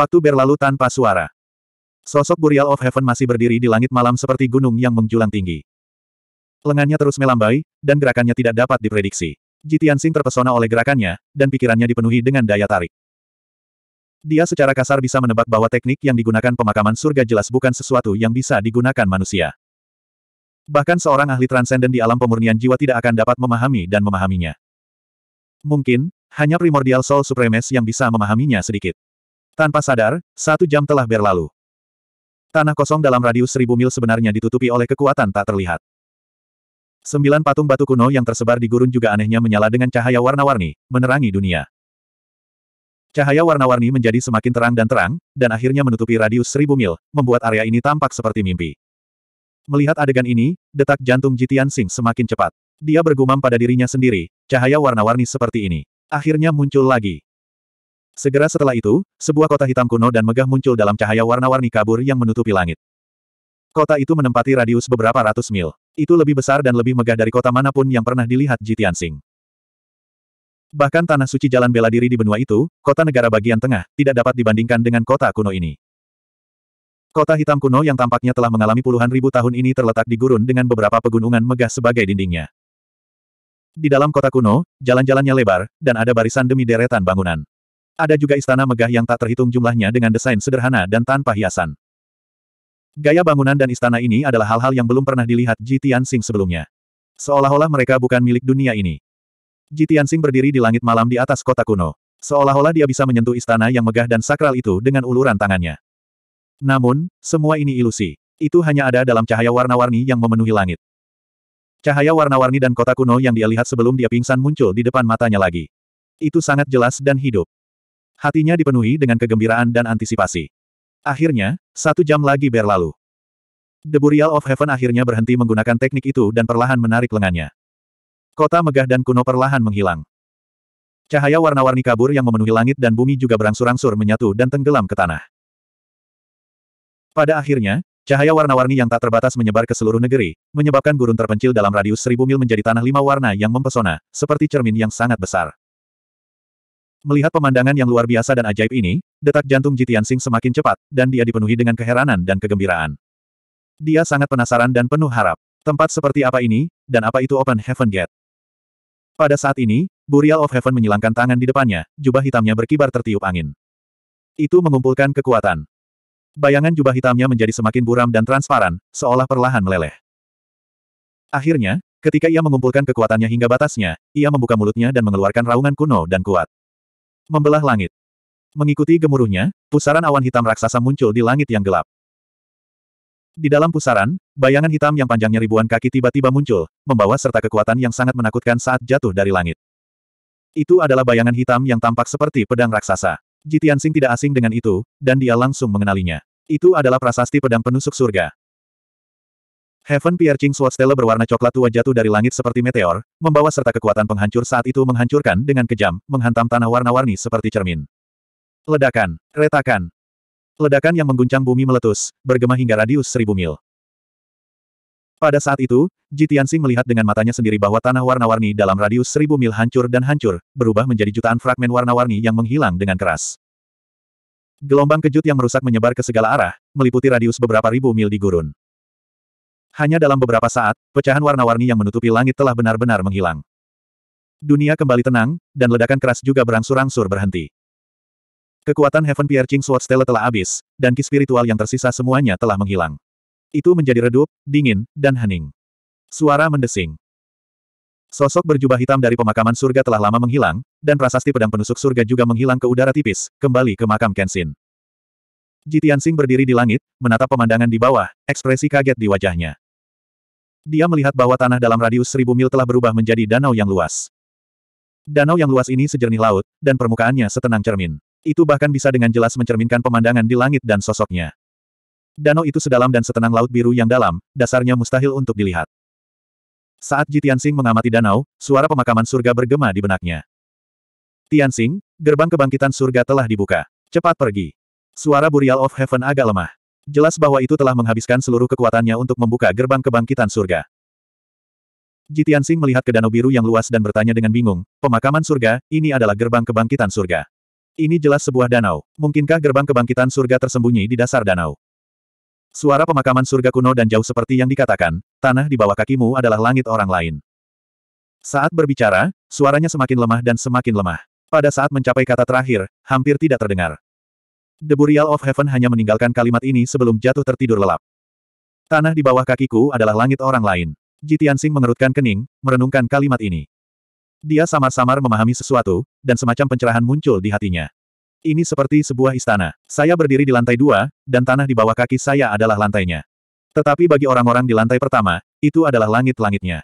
Waktu berlalu tanpa suara. Sosok Burial of Heaven masih berdiri di langit malam seperti gunung yang menjulang tinggi. Lengannya terus melambai, dan gerakannya tidak dapat diprediksi. Jitiansing terpesona oleh gerakannya, dan pikirannya dipenuhi dengan daya tarik. Dia secara kasar bisa menebak bahwa teknik yang digunakan pemakaman surga jelas bukan sesuatu yang bisa digunakan manusia. Bahkan seorang ahli transenden di alam pemurnian jiwa tidak akan dapat memahami dan memahaminya. Mungkin, hanya primordial soul supremes yang bisa memahaminya sedikit. Tanpa sadar, satu jam telah berlalu. Tanah kosong dalam radius seribu mil sebenarnya ditutupi oleh kekuatan tak terlihat. Sembilan patung batu kuno yang tersebar di gurun juga anehnya menyala dengan cahaya warna-warni, menerangi dunia. Cahaya warna-warni menjadi semakin terang dan terang, dan akhirnya menutupi radius seribu mil, membuat area ini tampak seperti mimpi. Melihat adegan ini, detak jantung Jitian Sing semakin cepat. Dia bergumam pada dirinya sendiri, cahaya warna-warni seperti ini. Akhirnya muncul lagi. Segera setelah itu, sebuah kota hitam kuno dan megah muncul dalam cahaya warna-warni kabur yang menutupi langit. Kota itu menempati radius beberapa ratus mil. Itu lebih besar dan lebih megah dari kota manapun yang pernah dilihat Jitiansing. Bahkan tanah suci jalan bela diri di benua itu, kota negara bagian tengah, tidak dapat dibandingkan dengan kota kuno ini. Kota hitam kuno yang tampaknya telah mengalami puluhan ribu tahun ini terletak di gurun dengan beberapa pegunungan megah sebagai dindingnya. Di dalam kota kuno, jalan-jalannya lebar, dan ada barisan demi deretan bangunan. Ada juga istana megah yang tak terhitung jumlahnya dengan desain sederhana dan tanpa hiasan. Gaya bangunan dan istana ini adalah hal-hal yang belum pernah dilihat Ji Tianxing sebelumnya. Seolah-olah mereka bukan milik dunia ini. Ji Tianxing berdiri di langit malam di atas kota kuno. Seolah-olah dia bisa menyentuh istana yang megah dan sakral itu dengan uluran tangannya. Namun, semua ini ilusi. Itu hanya ada dalam cahaya warna-warni yang memenuhi langit. Cahaya warna-warni dan kota kuno yang dia lihat sebelum dia pingsan muncul di depan matanya lagi. Itu sangat jelas dan hidup. Hatinya dipenuhi dengan kegembiraan dan antisipasi. Akhirnya, satu jam lagi berlalu. The Burial of Heaven akhirnya berhenti menggunakan teknik itu dan perlahan menarik lengannya. Kota megah dan kuno perlahan menghilang. Cahaya warna-warni kabur yang memenuhi langit dan bumi juga berangsur-angsur menyatu dan tenggelam ke tanah. Pada akhirnya, Cahaya warna-warni yang tak terbatas menyebar ke seluruh negeri, menyebabkan gurun terpencil dalam radius seribu mil menjadi tanah lima warna yang mempesona, seperti cermin yang sangat besar. Melihat pemandangan yang luar biasa dan ajaib ini, detak jantung Jitian Sing semakin cepat, dan dia dipenuhi dengan keheranan dan kegembiraan. Dia sangat penasaran dan penuh harap. Tempat seperti apa ini, dan apa itu Open Heaven Gate? Pada saat ini, Burial of Heaven menyilangkan tangan di depannya, jubah hitamnya berkibar tertiup angin. Itu mengumpulkan kekuatan. Bayangan jubah hitamnya menjadi semakin buram dan transparan, seolah perlahan meleleh. Akhirnya, ketika ia mengumpulkan kekuatannya hingga batasnya, ia membuka mulutnya dan mengeluarkan raungan kuno dan kuat. Membelah langit. Mengikuti gemuruhnya, pusaran awan hitam raksasa muncul di langit yang gelap. Di dalam pusaran, bayangan hitam yang panjangnya ribuan kaki tiba-tiba muncul, membawa serta kekuatan yang sangat menakutkan saat jatuh dari langit. Itu adalah bayangan hitam yang tampak seperti pedang raksasa. Jitiansing tidak asing dengan itu, dan dia langsung mengenalinya. Itu adalah prasasti pedang penusuk surga. Heaven Piercing Sword Stella berwarna coklat tua jatuh dari langit seperti meteor, membawa serta kekuatan penghancur saat itu menghancurkan dengan kejam, menghantam tanah warna-warni seperti cermin. Ledakan, retakan. Ledakan yang mengguncang bumi meletus, bergema hingga radius seribu mil. Pada saat itu, Ji melihat dengan matanya sendiri bahwa tanah warna-warni dalam radius seribu mil hancur dan hancur, berubah menjadi jutaan fragmen warna-warni yang menghilang dengan keras. Gelombang kejut yang merusak menyebar ke segala arah, meliputi radius beberapa ribu mil di gurun. Hanya dalam beberapa saat, pecahan warna-warni yang menutupi langit telah benar-benar menghilang. Dunia kembali tenang, dan ledakan keras juga berangsur-angsur berhenti. Kekuatan Heaven Piercing Sword Stella telah habis, dan ki spiritual yang tersisa semuanya telah menghilang. Itu menjadi redup, dingin, dan hening. Suara mendesing. Sosok berjubah hitam dari pemakaman surga telah lama menghilang, dan prasasti pedang penusuk surga juga menghilang ke udara tipis, kembali ke makam Kenshin. Jitian Sing berdiri di langit, menatap pemandangan di bawah, ekspresi kaget di wajahnya. Dia melihat bahwa tanah dalam radius seribu mil telah berubah menjadi danau yang luas. Danau yang luas ini sejernih laut, dan permukaannya setenang cermin. Itu bahkan bisa dengan jelas mencerminkan pemandangan di langit dan sosoknya. Danau itu sedalam dan setenang laut biru yang dalam, dasarnya mustahil untuk dilihat. Saat Ji Tianxing mengamati danau, suara pemakaman surga bergema di benaknya. Tianxing, gerbang kebangkitan surga telah dibuka. Cepat pergi. Suara Burial of Heaven agak lemah jelas bahwa itu telah menghabiskan seluruh kekuatannya untuk membuka gerbang kebangkitan surga. Jitian Sing melihat ke danau biru yang luas dan bertanya dengan bingung, pemakaman surga, ini adalah gerbang kebangkitan surga. Ini jelas sebuah danau, mungkinkah gerbang kebangkitan surga tersembunyi di dasar danau? Suara pemakaman surga kuno dan jauh seperti yang dikatakan, tanah di bawah kakimu adalah langit orang lain. Saat berbicara, suaranya semakin lemah dan semakin lemah. Pada saat mencapai kata terakhir, hampir tidak terdengar. The Burial of Heaven hanya meninggalkan kalimat ini sebelum jatuh tertidur lelap. Tanah di bawah kakiku adalah langit orang lain. Tianxing mengerutkan kening, merenungkan kalimat ini. Dia samar-samar memahami sesuatu, dan semacam pencerahan muncul di hatinya. Ini seperti sebuah istana. Saya berdiri di lantai dua, dan tanah di bawah kaki saya adalah lantainya. Tetapi bagi orang-orang di lantai pertama, itu adalah langit-langitnya.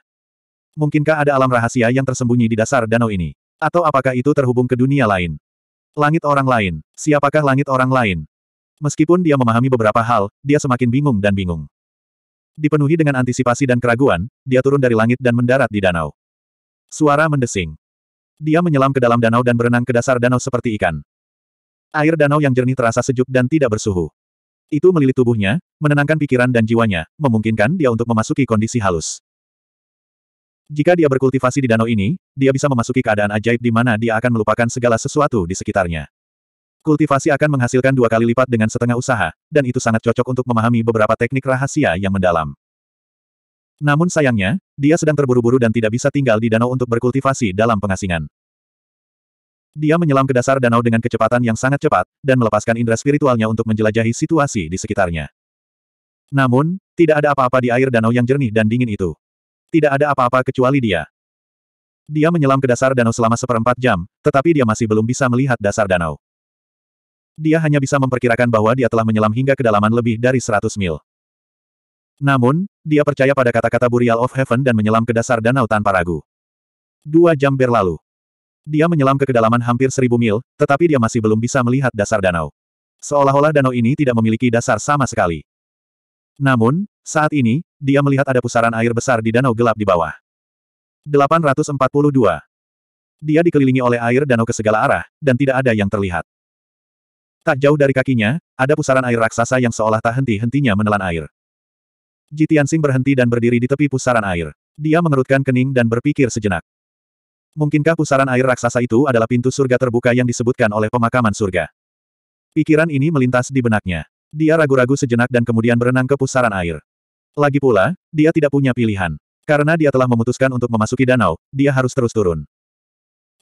Mungkinkah ada alam rahasia yang tersembunyi di dasar danau ini? Atau apakah itu terhubung ke dunia lain? Langit orang lain. Siapakah langit orang lain? Meskipun dia memahami beberapa hal, dia semakin bingung dan bingung. Dipenuhi dengan antisipasi dan keraguan, dia turun dari langit dan mendarat di danau. Suara mendesing. Dia menyelam ke dalam danau dan berenang ke dasar danau seperti ikan. Air danau yang jernih terasa sejuk dan tidak bersuhu. Itu melilit tubuhnya, menenangkan pikiran dan jiwanya, memungkinkan dia untuk memasuki kondisi halus. Jika dia berkultivasi di danau ini, dia bisa memasuki keadaan ajaib di mana dia akan melupakan segala sesuatu di sekitarnya. Kultivasi akan menghasilkan dua kali lipat dengan setengah usaha, dan itu sangat cocok untuk memahami beberapa teknik rahasia yang mendalam. Namun sayangnya, dia sedang terburu-buru dan tidak bisa tinggal di danau untuk berkultivasi dalam pengasingan. Dia menyelam ke dasar danau dengan kecepatan yang sangat cepat, dan melepaskan indera spiritualnya untuk menjelajahi situasi di sekitarnya. Namun, tidak ada apa-apa di air danau yang jernih dan dingin itu tidak ada apa-apa kecuali dia. Dia menyelam ke dasar danau selama seperempat jam, tetapi dia masih belum bisa melihat dasar danau. Dia hanya bisa memperkirakan bahwa dia telah menyelam hingga kedalaman lebih dari 100 mil. Namun, dia percaya pada kata-kata Burial of Heaven dan menyelam ke dasar danau tanpa ragu. Dua jam berlalu. Dia menyelam ke kedalaman hampir seribu mil, tetapi dia masih belum bisa melihat dasar danau. Seolah-olah danau ini tidak memiliki dasar sama sekali. Namun, saat ini, dia melihat ada pusaran air besar di danau gelap di bawah. 842. Dia dikelilingi oleh air danau ke segala arah, dan tidak ada yang terlihat. Tak jauh dari kakinya, ada pusaran air raksasa yang seolah tak henti-hentinya menelan air. Jitiansing berhenti dan berdiri di tepi pusaran air. Dia mengerutkan kening dan berpikir sejenak. Mungkinkah pusaran air raksasa itu adalah pintu surga terbuka yang disebutkan oleh pemakaman surga? Pikiran ini melintas di benaknya. Dia ragu-ragu sejenak dan kemudian berenang ke pusaran air. Lagi pula, dia tidak punya pilihan. Karena dia telah memutuskan untuk memasuki danau, dia harus terus turun.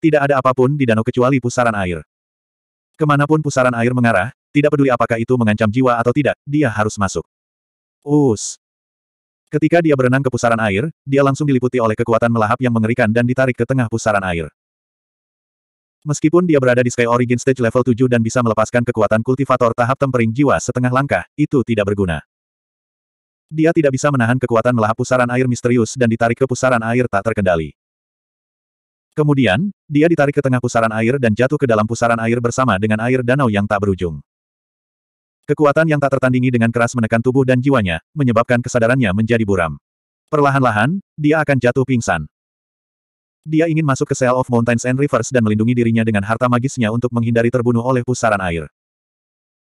Tidak ada apapun di danau kecuali pusaran air. Kemanapun pusaran air mengarah, tidak peduli apakah itu mengancam jiwa atau tidak, dia harus masuk. Us. Ketika dia berenang ke pusaran air, dia langsung diliputi oleh kekuatan melahap yang mengerikan dan ditarik ke tengah pusaran air. Meskipun dia berada di Sky Origin Stage level 7 dan bisa melepaskan kekuatan kultivator tahap tempering jiwa setengah langkah, itu tidak berguna. Dia tidak bisa menahan kekuatan melahap pusaran air misterius dan ditarik ke pusaran air tak terkendali. Kemudian, dia ditarik ke tengah pusaran air dan jatuh ke dalam pusaran air bersama dengan air danau yang tak berujung. Kekuatan yang tak tertandingi dengan keras menekan tubuh dan jiwanya, menyebabkan kesadarannya menjadi buram. Perlahan-lahan, dia akan jatuh pingsan. Dia ingin masuk ke Cell of Mountains and Rivers dan melindungi dirinya dengan harta magisnya untuk menghindari terbunuh oleh pusaran air.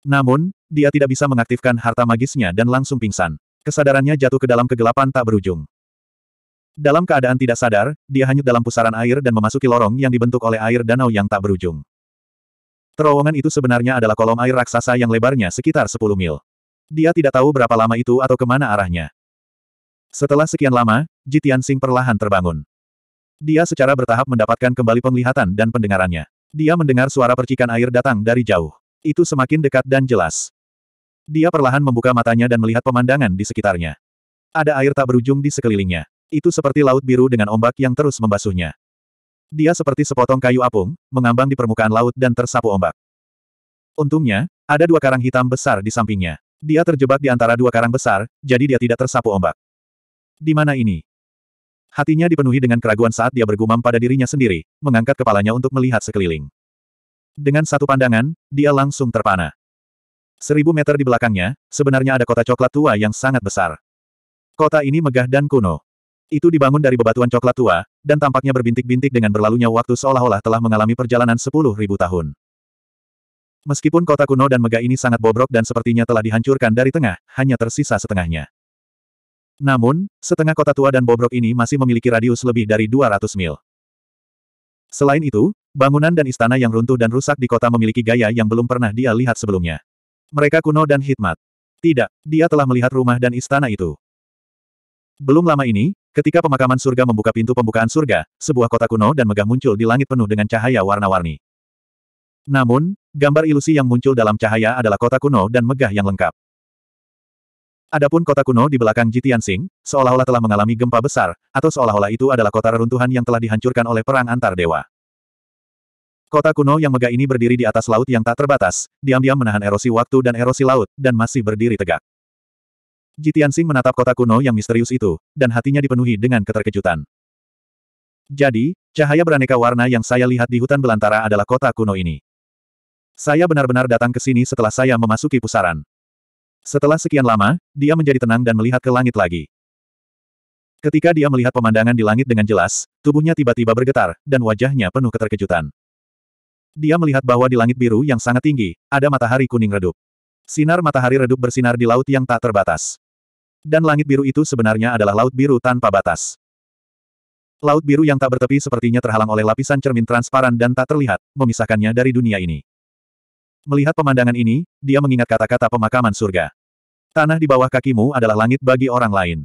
Namun, dia tidak bisa mengaktifkan harta magisnya dan langsung pingsan. Kesadarannya jatuh ke dalam kegelapan tak berujung. Dalam keadaan tidak sadar, dia hanyut dalam pusaran air dan memasuki lorong yang dibentuk oleh air danau yang tak berujung. Terowongan itu sebenarnya adalah kolom air raksasa yang lebarnya sekitar 10 mil. Dia tidak tahu berapa lama itu atau kemana arahnya. Setelah sekian lama, Jitian Sing perlahan terbangun. Dia secara bertahap mendapatkan kembali penglihatan dan pendengarannya. Dia mendengar suara percikan air datang dari jauh. Itu semakin dekat dan jelas. Dia perlahan membuka matanya dan melihat pemandangan di sekitarnya. Ada air tak berujung di sekelilingnya. Itu seperti laut biru dengan ombak yang terus membasuhnya. Dia seperti sepotong kayu apung, mengambang di permukaan laut dan tersapu ombak. Untungnya, ada dua karang hitam besar di sampingnya. Dia terjebak di antara dua karang besar, jadi dia tidak tersapu ombak. Di mana ini? Hatinya dipenuhi dengan keraguan saat dia bergumam pada dirinya sendiri, mengangkat kepalanya untuk melihat sekeliling. Dengan satu pandangan, dia langsung terpana. Seribu meter di belakangnya, sebenarnya ada kota coklat tua yang sangat besar. Kota ini megah dan kuno. Itu dibangun dari bebatuan coklat tua, dan tampaknya berbintik-bintik dengan berlalunya waktu seolah-olah telah mengalami perjalanan sepuluh ribu tahun. Meskipun kota kuno dan megah ini sangat bobrok dan sepertinya telah dihancurkan dari tengah, hanya tersisa setengahnya. Namun, setengah kota tua dan bobrok ini masih memiliki radius lebih dari 200 mil. Selain itu, bangunan dan istana yang runtuh dan rusak di kota memiliki gaya yang belum pernah dia lihat sebelumnya. Mereka kuno dan hikmat. Tidak, dia telah melihat rumah dan istana itu. Belum lama ini, ketika pemakaman surga membuka pintu pembukaan surga, sebuah kota kuno dan megah muncul di langit penuh dengan cahaya warna-warni. Namun, gambar ilusi yang muncul dalam cahaya adalah kota kuno dan megah yang lengkap. Adapun kota kuno di belakang Jitiansing, seolah-olah telah mengalami gempa besar, atau seolah-olah itu adalah kota reruntuhan yang telah dihancurkan oleh perang antar dewa. Kota kuno yang megah ini berdiri di atas laut yang tak terbatas, diam-diam menahan erosi waktu dan erosi laut, dan masih berdiri tegak. Jitiansing menatap kota kuno yang misterius itu, dan hatinya dipenuhi dengan keterkejutan. Jadi, cahaya beraneka warna yang saya lihat di hutan belantara adalah kota kuno ini. Saya benar-benar datang ke sini setelah saya memasuki pusaran. Setelah sekian lama, dia menjadi tenang dan melihat ke langit lagi. Ketika dia melihat pemandangan di langit dengan jelas, tubuhnya tiba-tiba bergetar, dan wajahnya penuh keterkejutan. Dia melihat bahwa di langit biru yang sangat tinggi, ada matahari kuning redup. Sinar matahari redup bersinar di laut yang tak terbatas. Dan langit biru itu sebenarnya adalah laut biru tanpa batas. Laut biru yang tak bertepi sepertinya terhalang oleh lapisan cermin transparan dan tak terlihat, memisahkannya dari dunia ini. Melihat pemandangan ini, dia mengingat kata-kata pemakaman surga. Tanah di bawah kakimu adalah langit bagi orang lain.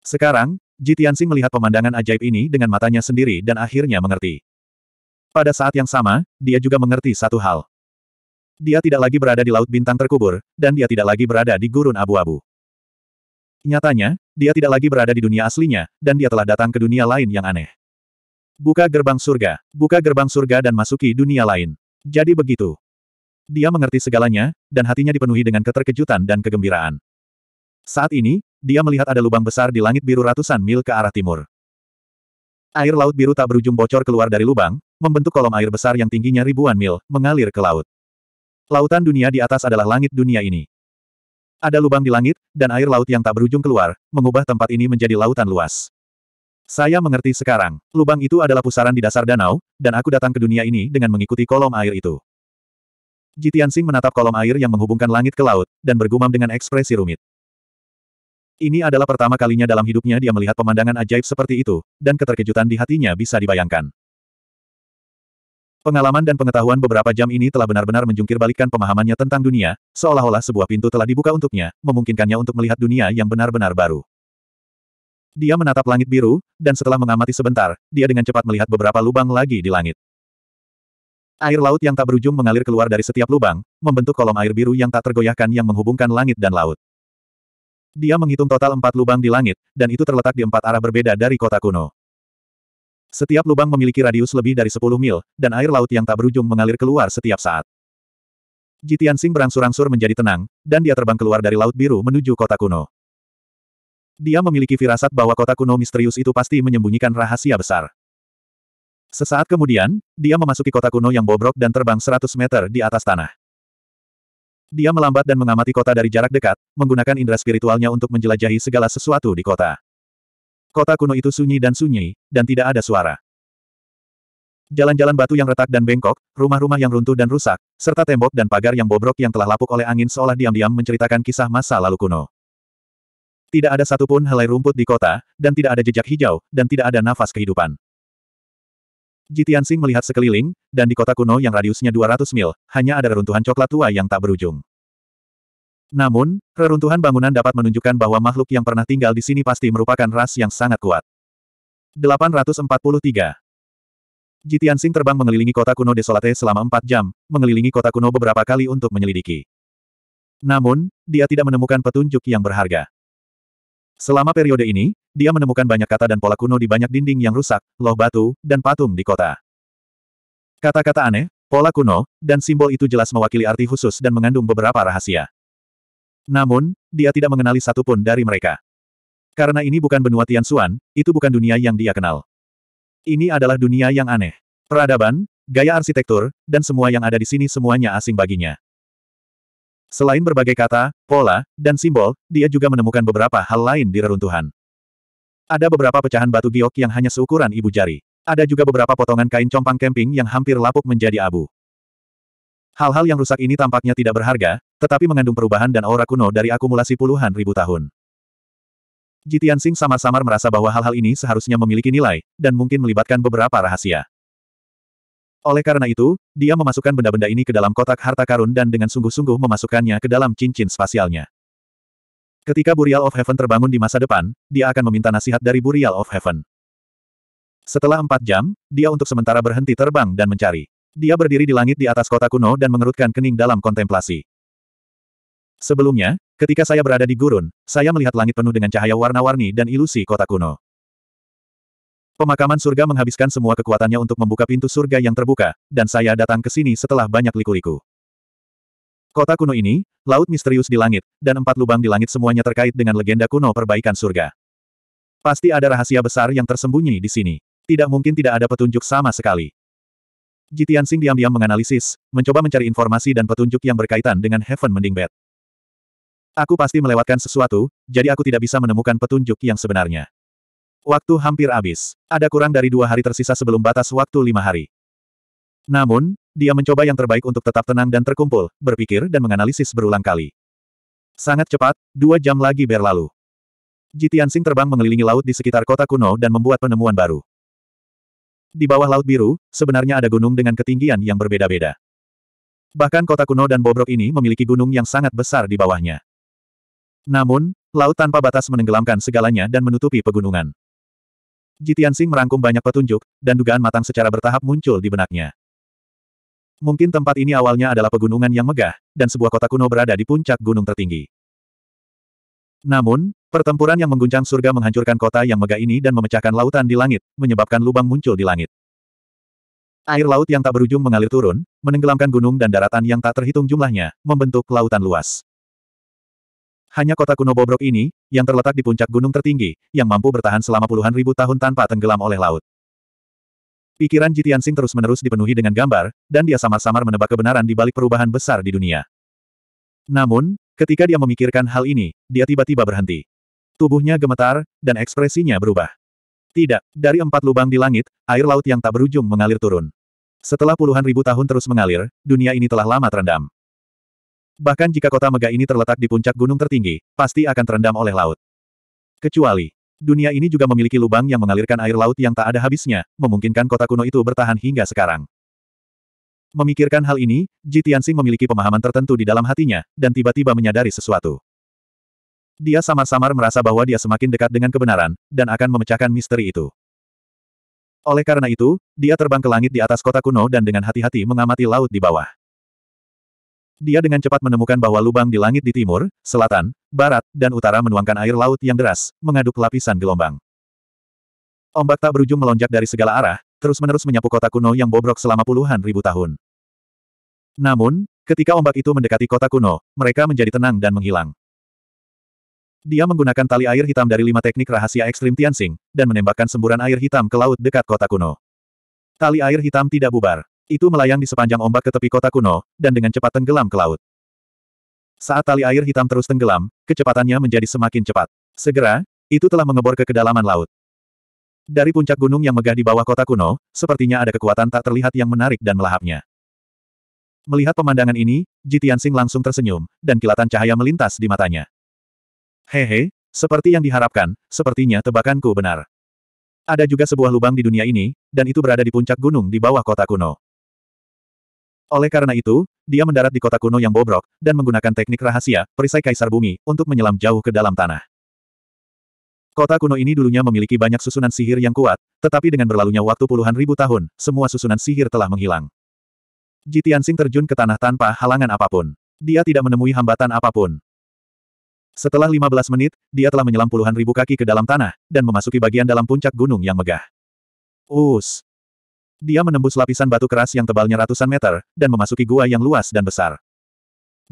Sekarang, Jitiansing melihat pemandangan ajaib ini dengan matanya sendiri dan akhirnya mengerti. Pada saat yang sama, dia juga mengerti satu hal. Dia tidak lagi berada di Laut Bintang Terkubur, dan dia tidak lagi berada di Gurun Abu-Abu. Nyatanya, dia tidak lagi berada di dunia aslinya, dan dia telah datang ke dunia lain yang aneh. Buka gerbang surga, buka gerbang surga dan masuki dunia lain. Jadi begitu, dia mengerti segalanya, dan hatinya dipenuhi dengan keterkejutan dan kegembiraan. Saat ini, dia melihat ada lubang besar di langit biru ratusan mil ke arah timur. Air laut biru tak berujung bocor keluar dari lubang, membentuk kolom air besar yang tingginya ribuan mil, mengalir ke laut. Lautan dunia di atas adalah langit dunia ini. Ada lubang di langit, dan air laut yang tak berujung keluar, mengubah tempat ini menjadi lautan luas. Saya mengerti sekarang, lubang itu adalah pusaran di dasar danau, dan aku datang ke dunia ini dengan mengikuti kolom air itu. Jitian Jitiansing menatap kolom air yang menghubungkan langit ke laut, dan bergumam dengan ekspresi rumit. Ini adalah pertama kalinya dalam hidupnya dia melihat pemandangan ajaib seperti itu, dan keterkejutan di hatinya bisa dibayangkan. Pengalaman dan pengetahuan beberapa jam ini telah benar-benar menjungkir balikan pemahamannya tentang dunia, seolah-olah sebuah pintu telah dibuka untuknya, memungkinkannya untuk melihat dunia yang benar-benar baru. Dia menatap langit biru, dan setelah mengamati sebentar, dia dengan cepat melihat beberapa lubang lagi di langit. Air laut yang tak berujung mengalir keluar dari setiap lubang, membentuk kolom air biru yang tak tergoyahkan yang menghubungkan langit dan laut. Dia menghitung total empat lubang di langit, dan itu terletak di empat arah berbeda dari kota kuno. Setiap lubang memiliki radius lebih dari 10 mil, dan air laut yang tak berujung mengalir keluar setiap saat. Jitian Sing berangsur-angsur menjadi tenang, dan dia terbang keluar dari Laut Biru menuju kota kuno. Dia memiliki firasat bahwa kota kuno misterius itu pasti menyembunyikan rahasia besar. Sesaat kemudian, dia memasuki kota kuno yang bobrok dan terbang 100 meter di atas tanah. Dia melambat dan mengamati kota dari jarak dekat, menggunakan indera spiritualnya untuk menjelajahi segala sesuatu di kota. Kota kuno itu sunyi dan sunyi, dan tidak ada suara. Jalan-jalan batu yang retak dan bengkok, rumah-rumah yang runtuh dan rusak, serta tembok dan pagar yang bobrok yang telah lapuk oleh angin seolah diam-diam menceritakan kisah masa lalu kuno. Tidak ada satupun helai rumput di kota, dan tidak ada jejak hijau, dan tidak ada nafas kehidupan. Jitian Sing melihat sekeliling, dan di kota kuno yang radiusnya 200 mil, hanya ada reruntuhan coklat tua yang tak berujung. Namun, reruntuhan bangunan dapat menunjukkan bahwa makhluk yang pernah tinggal di sini pasti merupakan ras yang sangat kuat. 843 Jitian Sing terbang mengelilingi kota kuno Desolate selama 4 jam, mengelilingi kota kuno beberapa kali untuk menyelidiki. Namun, dia tidak menemukan petunjuk yang berharga. Selama periode ini, dia menemukan banyak kata dan pola kuno di banyak dinding yang rusak, loh batu, dan patung di kota. Kata-kata aneh, pola kuno, dan simbol itu jelas mewakili arti khusus dan mengandung beberapa rahasia. Namun, dia tidak mengenali satu pun dari mereka. Karena ini bukan benua Tian Xuan, itu bukan dunia yang dia kenal. Ini adalah dunia yang aneh. Peradaban, gaya arsitektur, dan semua yang ada di sini semuanya asing baginya. Selain berbagai kata, pola, dan simbol, dia juga menemukan beberapa hal lain di reruntuhan. Ada beberapa pecahan batu giok yang hanya seukuran ibu jari. Ada juga beberapa potongan kain compang kemping yang hampir lapuk menjadi abu. Hal-hal yang rusak ini tampaknya tidak berharga, tetapi mengandung perubahan dan aura kuno dari akumulasi puluhan ribu tahun. Jitian Singh samar-samar merasa bahwa hal-hal ini seharusnya memiliki nilai, dan mungkin melibatkan beberapa rahasia. Oleh karena itu, dia memasukkan benda-benda ini ke dalam kotak harta karun dan dengan sungguh-sungguh memasukkannya ke dalam cincin spasialnya. Ketika Burial of Heaven terbangun di masa depan, dia akan meminta nasihat dari Burial of Heaven. Setelah empat jam, dia untuk sementara berhenti terbang dan mencari. Dia berdiri di langit di atas kota kuno dan mengerutkan kening dalam kontemplasi. Sebelumnya, ketika saya berada di gurun, saya melihat langit penuh dengan cahaya warna-warni dan ilusi kota kuno. Pemakaman surga menghabiskan semua kekuatannya untuk membuka pintu surga yang terbuka, dan saya datang ke sini setelah banyak liku-liku. Kota kuno ini, laut misterius di langit, dan empat lubang di langit semuanya terkait dengan legenda kuno perbaikan surga. Pasti ada rahasia besar yang tersembunyi di sini. Tidak mungkin tidak ada petunjuk sama sekali. Jitian Sing diam-diam menganalisis, mencoba mencari informasi dan petunjuk yang berkaitan dengan Heaven Mending Bed. Aku pasti melewatkan sesuatu, jadi aku tidak bisa menemukan petunjuk yang sebenarnya. Waktu hampir habis. Ada kurang dari dua hari tersisa sebelum batas waktu lima hari. Namun, dia mencoba yang terbaik untuk tetap tenang dan terkumpul, berpikir dan menganalisis berulang kali. Sangat cepat, dua jam lagi berlalu. Jitiansing terbang mengelilingi laut di sekitar kota kuno dan membuat penemuan baru. Di bawah Laut Biru, sebenarnya ada gunung dengan ketinggian yang berbeda-beda. Bahkan kota kuno dan Bobrok ini memiliki gunung yang sangat besar di bawahnya. Namun, laut tanpa batas menenggelamkan segalanya dan menutupi pegunungan. Jitian Sing merangkum banyak petunjuk, dan dugaan matang secara bertahap muncul di benaknya. Mungkin tempat ini awalnya adalah pegunungan yang megah, dan sebuah kota kuno berada di puncak gunung tertinggi. Namun, pertempuran yang mengguncang surga menghancurkan kota yang megah ini dan memecahkan lautan di langit, menyebabkan lubang muncul di langit. Air laut yang tak berujung mengalir turun, menenggelamkan gunung dan daratan yang tak terhitung jumlahnya, membentuk lautan luas. Hanya kota kuno bobrok ini, yang terletak di puncak gunung tertinggi, yang mampu bertahan selama puluhan ribu tahun tanpa tenggelam oleh laut. Pikiran Jitian Sing terus-menerus dipenuhi dengan gambar, dan dia samar-samar menebak kebenaran di balik perubahan besar di dunia. Namun, ketika dia memikirkan hal ini, dia tiba-tiba berhenti. Tubuhnya gemetar, dan ekspresinya berubah. Tidak, dari empat lubang di langit, air laut yang tak berujung mengalir turun. Setelah puluhan ribu tahun terus mengalir, dunia ini telah lama terendam. Bahkan jika kota megah ini terletak di puncak gunung tertinggi, pasti akan terendam oleh laut. Kecuali, dunia ini juga memiliki lubang yang mengalirkan air laut yang tak ada habisnya, memungkinkan kota kuno itu bertahan hingga sekarang. Memikirkan hal ini, Ji Tianxing memiliki pemahaman tertentu di dalam hatinya, dan tiba-tiba menyadari sesuatu. Dia samar-samar merasa bahwa dia semakin dekat dengan kebenaran, dan akan memecahkan misteri itu. Oleh karena itu, dia terbang ke langit di atas kota kuno dan dengan hati-hati mengamati laut di bawah. Dia dengan cepat menemukan bahwa lubang di langit di timur, selatan, barat, dan utara menuangkan air laut yang deras, mengaduk lapisan gelombang. Ombak tak berujung melonjak dari segala arah, terus-menerus menyapu kota kuno yang bobrok selama puluhan ribu tahun. Namun, ketika ombak itu mendekati kota kuno, mereka menjadi tenang dan menghilang. Dia menggunakan tali air hitam dari lima teknik rahasia ekstrim Tianxing, dan menembakkan semburan air hitam ke laut dekat kota kuno. Tali air hitam tidak bubar. Itu melayang di sepanjang ombak ke tepi kota kuno, dan dengan cepat tenggelam ke laut. Saat tali air hitam terus tenggelam, kecepatannya menjadi semakin cepat. Segera, itu telah mengebor ke kedalaman laut. Dari puncak gunung yang megah di bawah kota kuno, sepertinya ada kekuatan tak terlihat yang menarik dan melahapnya. Melihat pemandangan ini, Jitian Sing langsung tersenyum, dan kilatan cahaya melintas di matanya. Hehe, seperti yang diharapkan, sepertinya tebakanku benar. Ada juga sebuah lubang di dunia ini, dan itu berada di puncak gunung di bawah kota kuno. Oleh karena itu, dia mendarat di kota kuno yang bobrok, dan menggunakan teknik rahasia, perisai kaisar bumi, untuk menyelam jauh ke dalam tanah. Kota kuno ini dulunya memiliki banyak susunan sihir yang kuat, tetapi dengan berlalunya waktu puluhan ribu tahun, semua susunan sihir telah menghilang. Jitiansing terjun ke tanah tanpa halangan apapun. Dia tidak menemui hambatan apapun. Setelah 15 menit, dia telah menyelam puluhan ribu kaki ke dalam tanah, dan memasuki bagian dalam puncak gunung yang megah. Us! Dia menembus lapisan batu keras yang tebalnya ratusan meter, dan memasuki gua yang luas dan besar.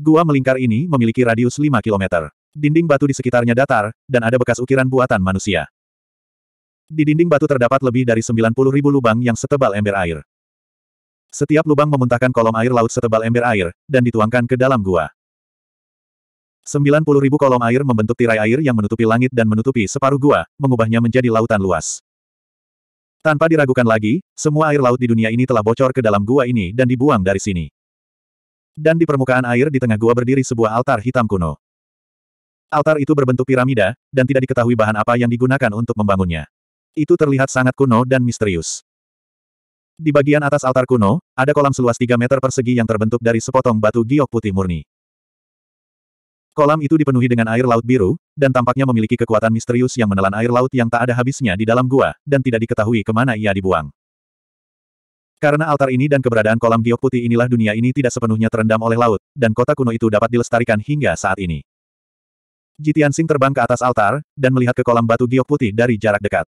Gua melingkar ini memiliki radius 5 kilometer. Dinding batu di sekitarnya datar, dan ada bekas ukiran buatan manusia. Di dinding batu terdapat lebih dari 90 ribu lubang yang setebal ember air. Setiap lubang memuntahkan kolom air laut setebal ember air, dan dituangkan ke dalam gua. 90 ribu kolom air membentuk tirai air yang menutupi langit dan menutupi separuh gua, mengubahnya menjadi lautan luas. Tanpa diragukan lagi, semua air laut di dunia ini telah bocor ke dalam gua ini dan dibuang dari sini. Dan di permukaan air di tengah gua berdiri sebuah altar hitam kuno. Altar itu berbentuk piramida, dan tidak diketahui bahan apa yang digunakan untuk membangunnya. Itu terlihat sangat kuno dan misterius. Di bagian atas altar kuno, ada kolam seluas 3 meter persegi yang terbentuk dari sepotong batu giok putih murni. Kolam itu dipenuhi dengan air laut biru, dan tampaknya memiliki kekuatan misterius yang menelan air laut yang tak ada habisnya di dalam gua, dan tidak diketahui kemana ia dibuang. Karena altar ini dan keberadaan kolam giok putih inilah dunia ini tidak sepenuhnya terendam oleh laut, dan kota kuno itu dapat dilestarikan hingga saat ini. Jitian Sing terbang ke atas altar, dan melihat ke kolam batu giok putih dari jarak dekat.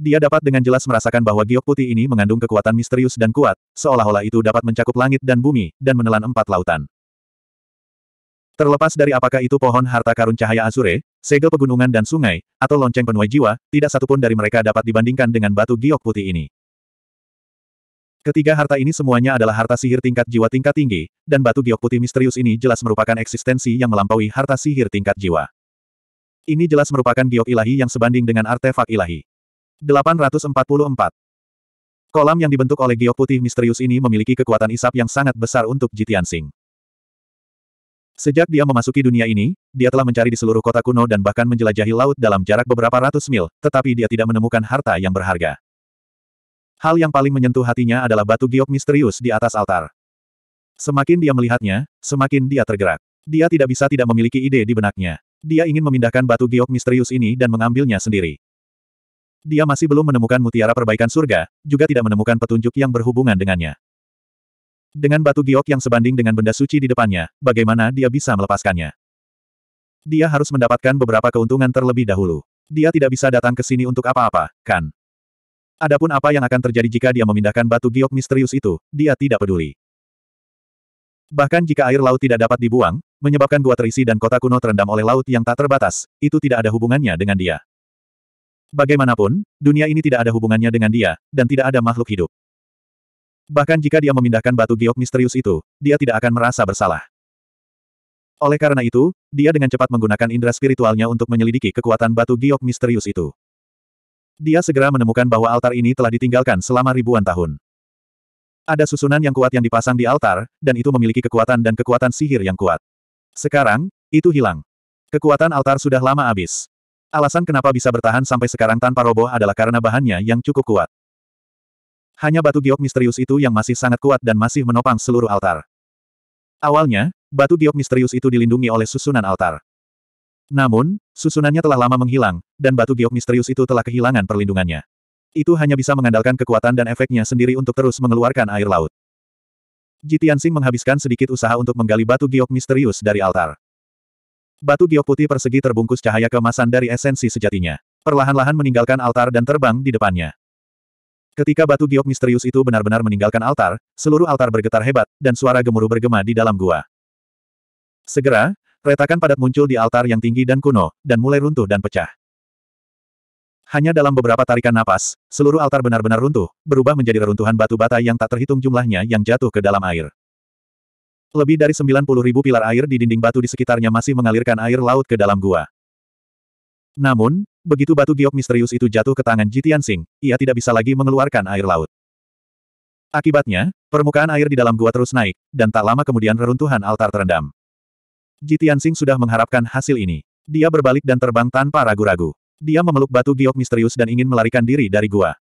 Dia dapat dengan jelas merasakan bahwa giok putih ini mengandung kekuatan misterius dan kuat, seolah-olah itu dapat mencakup langit dan bumi, dan menelan empat lautan. Terlepas dari apakah itu pohon harta karun cahaya azure, segel pegunungan dan sungai, atau lonceng penuai jiwa, tidak satupun dari mereka dapat dibandingkan dengan batu giok putih ini. Ketiga harta ini semuanya adalah harta sihir tingkat jiwa tingkat tinggi, dan batu giok putih misterius ini jelas merupakan eksistensi yang melampaui harta sihir tingkat jiwa. Ini jelas merupakan giok ilahi yang sebanding dengan artefak ilahi. 844. Kolam yang dibentuk oleh giok putih misterius ini memiliki kekuatan isap yang sangat besar untuk Jitian Singh. Sejak dia memasuki dunia ini, dia telah mencari di seluruh kota kuno dan bahkan menjelajahi laut dalam jarak beberapa ratus mil, tetapi dia tidak menemukan harta yang berharga. Hal yang paling menyentuh hatinya adalah batu giok misterius di atas altar. Semakin dia melihatnya, semakin dia tergerak. Dia tidak bisa tidak memiliki ide di benaknya. Dia ingin memindahkan batu giok misterius ini dan mengambilnya sendiri. Dia masih belum menemukan mutiara perbaikan surga, juga tidak menemukan petunjuk yang berhubungan dengannya. Dengan batu giok yang sebanding dengan benda suci di depannya, bagaimana dia bisa melepaskannya? Dia harus mendapatkan beberapa keuntungan terlebih dahulu. Dia tidak bisa datang ke sini untuk apa-apa, kan? Adapun apa yang akan terjadi jika dia memindahkan batu giok misterius itu, dia tidak peduli. Bahkan jika air laut tidak dapat dibuang, menyebabkan gua terisi dan kota kuno terendam oleh laut yang tak terbatas, itu tidak ada hubungannya dengan dia. Bagaimanapun, dunia ini tidak ada hubungannya dengan dia, dan tidak ada makhluk hidup. Bahkan jika dia memindahkan batu giok misterius itu, dia tidak akan merasa bersalah. Oleh karena itu, dia dengan cepat menggunakan indera spiritualnya untuk menyelidiki kekuatan batu giok misterius itu. Dia segera menemukan bahwa altar ini telah ditinggalkan selama ribuan tahun. Ada susunan yang kuat yang dipasang di altar, dan itu memiliki kekuatan dan kekuatan sihir yang kuat. Sekarang, itu hilang. Kekuatan altar sudah lama habis. Alasan kenapa bisa bertahan sampai sekarang tanpa roboh adalah karena bahannya yang cukup kuat. Hanya batu giok misterius itu yang masih sangat kuat dan masih menopang seluruh altar. Awalnya, batu giok misterius itu dilindungi oleh susunan altar. Namun, susunannya telah lama menghilang, dan batu giok misterius itu telah kehilangan perlindungannya. Itu hanya bisa mengandalkan kekuatan dan efeknya sendiri untuk terus mengeluarkan air laut. Jitiansing menghabiskan sedikit usaha untuk menggali batu giok misterius dari altar. Batu giok putih persegi terbungkus cahaya kemasan dari esensi sejatinya. Perlahan-lahan meninggalkan altar dan terbang di depannya. Ketika batu giok misterius itu benar-benar meninggalkan altar, seluruh altar bergetar hebat, dan suara gemuruh bergema di dalam gua. Segera, retakan padat muncul di altar yang tinggi dan kuno, dan mulai runtuh dan pecah. Hanya dalam beberapa tarikan napas, seluruh altar benar-benar runtuh, berubah menjadi reruntuhan batu bata yang tak terhitung jumlahnya yang jatuh ke dalam air. Lebih dari 90 ribu pilar air di dinding batu di sekitarnya masih mengalirkan air laut ke dalam gua. Namun, Begitu batu giok misterius itu jatuh ke tangan Jitian Sing, ia tidak bisa lagi mengeluarkan air laut. Akibatnya, permukaan air di dalam gua terus naik, dan tak lama kemudian reruntuhan altar terendam. Jitian Sing sudah mengharapkan hasil ini. Dia berbalik dan terbang tanpa ragu-ragu. Dia memeluk batu giok misterius dan ingin melarikan diri dari gua.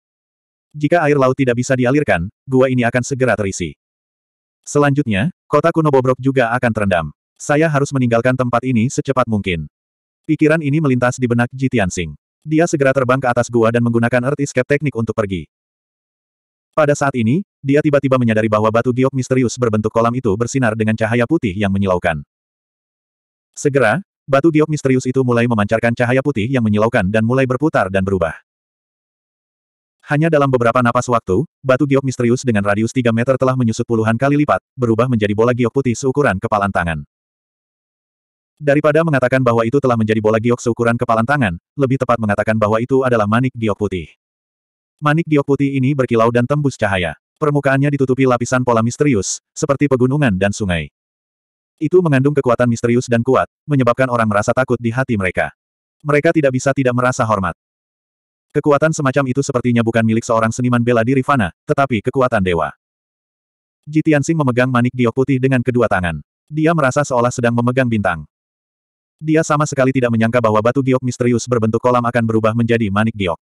Jika air laut tidak bisa dialirkan, gua ini akan segera terisi. Selanjutnya, kota kuno bobrok juga akan terendam. Saya harus meninggalkan tempat ini secepat mungkin. Pikiran ini melintas di benak Ji Tianxing. Dia segera terbang ke atas gua dan menggunakan Earth Escape Teknik untuk pergi. Pada saat ini, dia tiba-tiba menyadari bahwa batu giok misterius berbentuk kolam itu bersinar dengan cahaya putih yang menyilaukan. Segera, batu giok misterius itu mulai memancarkan cahaya putih yang menyilaukan dan mulai berputar dan berubah. Hanya dalam beberapa napas waktu, batu giok misterius dengan radius 3 meter telah menyusut puluhan kali lipat, berubah menjadi bola giok putih seukuran kepalan tangan. Daripada mengatakan bahwa itu telah menjadi bola giok seukuran kepalan tangan, lebih tepat mengatakan bahwa itu adalah manik giok putih. Manik giok putih ini berkilau dan tembus cahaya. Permukaannya ditutupi lapisan pola misterius, seperti pegunungan dan sungai. Itu mengandung kekuatan misterius dan kuat, menyebabkan orang merasa takut di hati mereka. Mereka tidak bisa tidak merasa hormat. Kekuatan semacam itu sepertinya bukan milik seorang seniman bela diri fana, tetapi kekuatan dewa. Jitian Jitiansing memegang manik giok putih dengan kedua tangan. Dia merasa seolah sedang memegang bintang. Dia sama sekali tidak menyangka bahwa batu giok misterius berbentuk kolam akan berubah menjadi manik giok.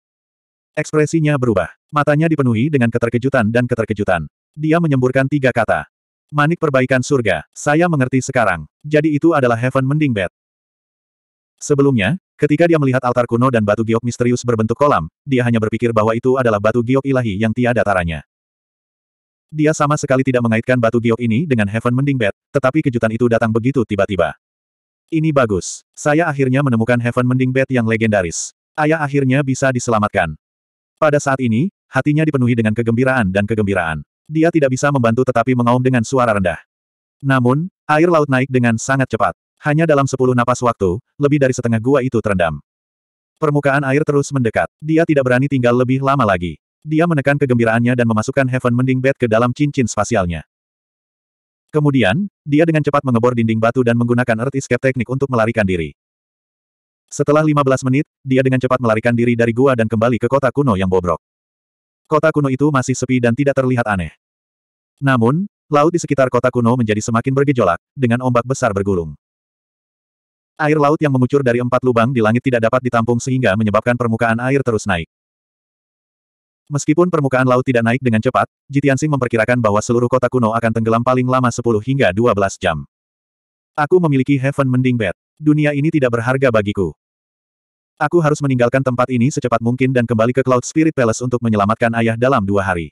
Ekspresinya berubah. Matanya dipenuhi dengan keterkejutan dan keterkejutan. Dia menyemburkan tiga kata. Manik perbaikan surga, saya mengerti sekarang. Jadi itu adalah heaven mending bed. Sebelumnya, ketika dia melihat altar kuno dan batu giok misterius berbentuk kolam, dia hanya berpikir bahwa itu adalah batu giok ilahi yang tiada taranya. Dia sama sekali tidak mengaitkan batu giok ini dengan Heaven Mending Bed, tetapi kejutan itu datang begitu tiba-tiba. Ini bagus. Saya akhirnya menemukan Heaven Mending Bed yang legendaris. Ayah akhirnya bisa diselamatkan. Pada saat ini, hatinya dipenuhi dengan kegembiraan dan kegembiraan. Dia tidak bisa membantu tetapi mengaum dengan suara rendah. Namun, air laut naik dengan sangat cepat. Hanya dalam sepuluh napas waktu, lebih dari setengah gua itu terendam. Permukaan air terus mendekat. Dia tidak berani tinggal lebih lama lagi. Dia menekan kegembiraannya dan memasukkan Heaven Mending Bed ke dalam cincin spasialnya. Kemudian, dia dengan cepat mengebor dinding batu dan menggunakan Earth Escape Teknik untuk melarikan diri. Setelah 15 menit, dia dengan cepat melarikan diri dari gua dan kembali ke kota kuno yang bobrok. Kota kuno itu masih sepi dan tidak terlihat aneh. Namun, laut di sekitar kota kuno menjadi semakin bergejolak, dengan ombak besar bergulung. Air laut yang mengucur dari empat lubang di langit tidak dapat ditampung sehingga menyebabkan permukaan air terus naik. Meskipun permukaan laut tidak naik dengan cepat, Jitiansing memperkirakan bahwa seluruh kota kuno akan tenggelam paling lama 10 hingga 12 jam. Aku memiliki Heaven Mending Bed. Dunia ini tidak berharga bagiku. Aku harus meninggalkan tempat ini secepat mungkin dan kembali ke Cloud Spirit Palace untuk menyelamatkan ayah dalam dua hari.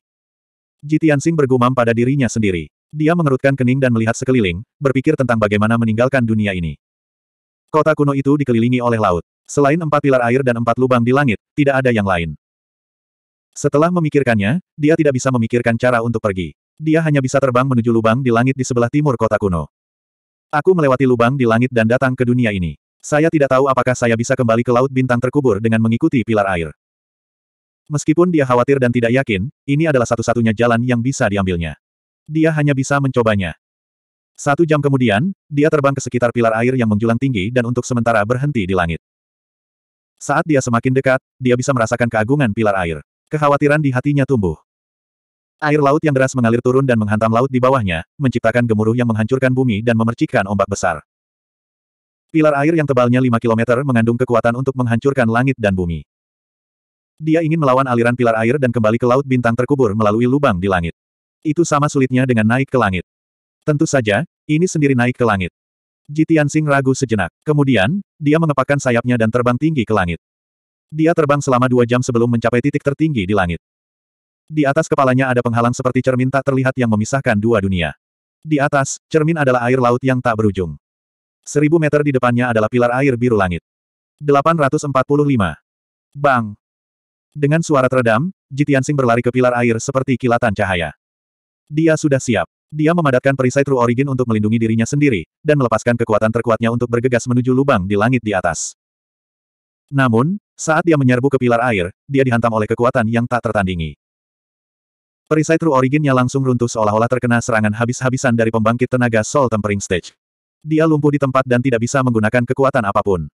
Jitiansing bergumam pada dirinya sendiri. Dia mengerutkan kening dan melihat sekeliling, berpikir tentang bagaimana meninggalkan dunia ini. Kota kuno itu dikelilingi oleh laut. Selain empat pilar air dan empat lubang di langit, tidak ada yang lain. Setelah memikirkannya, dia tidak bisa memikirkan cara untuk pergi. Dia hanya bisa terbang menuju lubang di langit di sebelah timur kota kuno. Aku melewati lubang di langit dan datang ke dunia ini. Saya tidak tahu apakah saya bisa kembali ke laut bintang terkubur dengan mengikuti pilar air. Meskipun dia khawatir dan tidak yakin, ini adalah satu-satunya jalan yang bisa diambilnya. Dia hanya bisa mencobanya. Satu jam kemudian, dia terbang ke sekitar pilar air yang menjulang tinggi dan untuk sementara berhenti di langit. Saat dia semakin dekat, dia bisa merasakan keagungan pilar air. Kekhawatiran di hatinya tumbuh. Air laut yang deras mengalir turun dan menghantam laut di bawahnya, menciptakan gemuruh yang menghancurkan bumi dan memercikkan ombak besar. Pilar air yang tebalnya 5 km mengandung kekuatan untuk menghancurkan langit dan bumi. Dia ingin melawan aliran pilar air dan kembali ke laut bintang terkubur melalui lubang di langit. Itu sama sulitnya dengan naik ke langit. Tentu saja, ini sendiri naik ke langit. Jitian Sing ragu sejenak. Kemudian, dia mengepakkan sayapnya dan terbang tinggi ke langit. Dia terbang selama dua jam sebelum mencapai titik tertinggi di langit. Di atas kepalanya ada penghalang seperti cermin tak terlihat yang memisahkan dua dunia. Di atas, cermin adalah air laut yang tak berujung. Seribu meter di depannya adalah pilar air biru langit. 845. Bang! Dengan suara teredam, Jitiansing berlari ke pilar air seperti kilatan cahaya. Dia sudah siap. Dia memadatkan perisai True Origin untuk melindungi dirinya sendiri, dan melepaskan kekuatan terkuatnya untuk bergegas menuju lubang di langit di atas. Namun, saat dia menyerbu ke pilar air, dia dihantam oleh kekuatan yang tak tertandingi. Perisai True Origin-nya langsung runtuh seolah-olah terkena serangan habis-habisan dari pembangkit tenaga Soul Tempering Stage. Dia lumpuh di tempat dan tidak bisa menggunakan kekuatan apapun.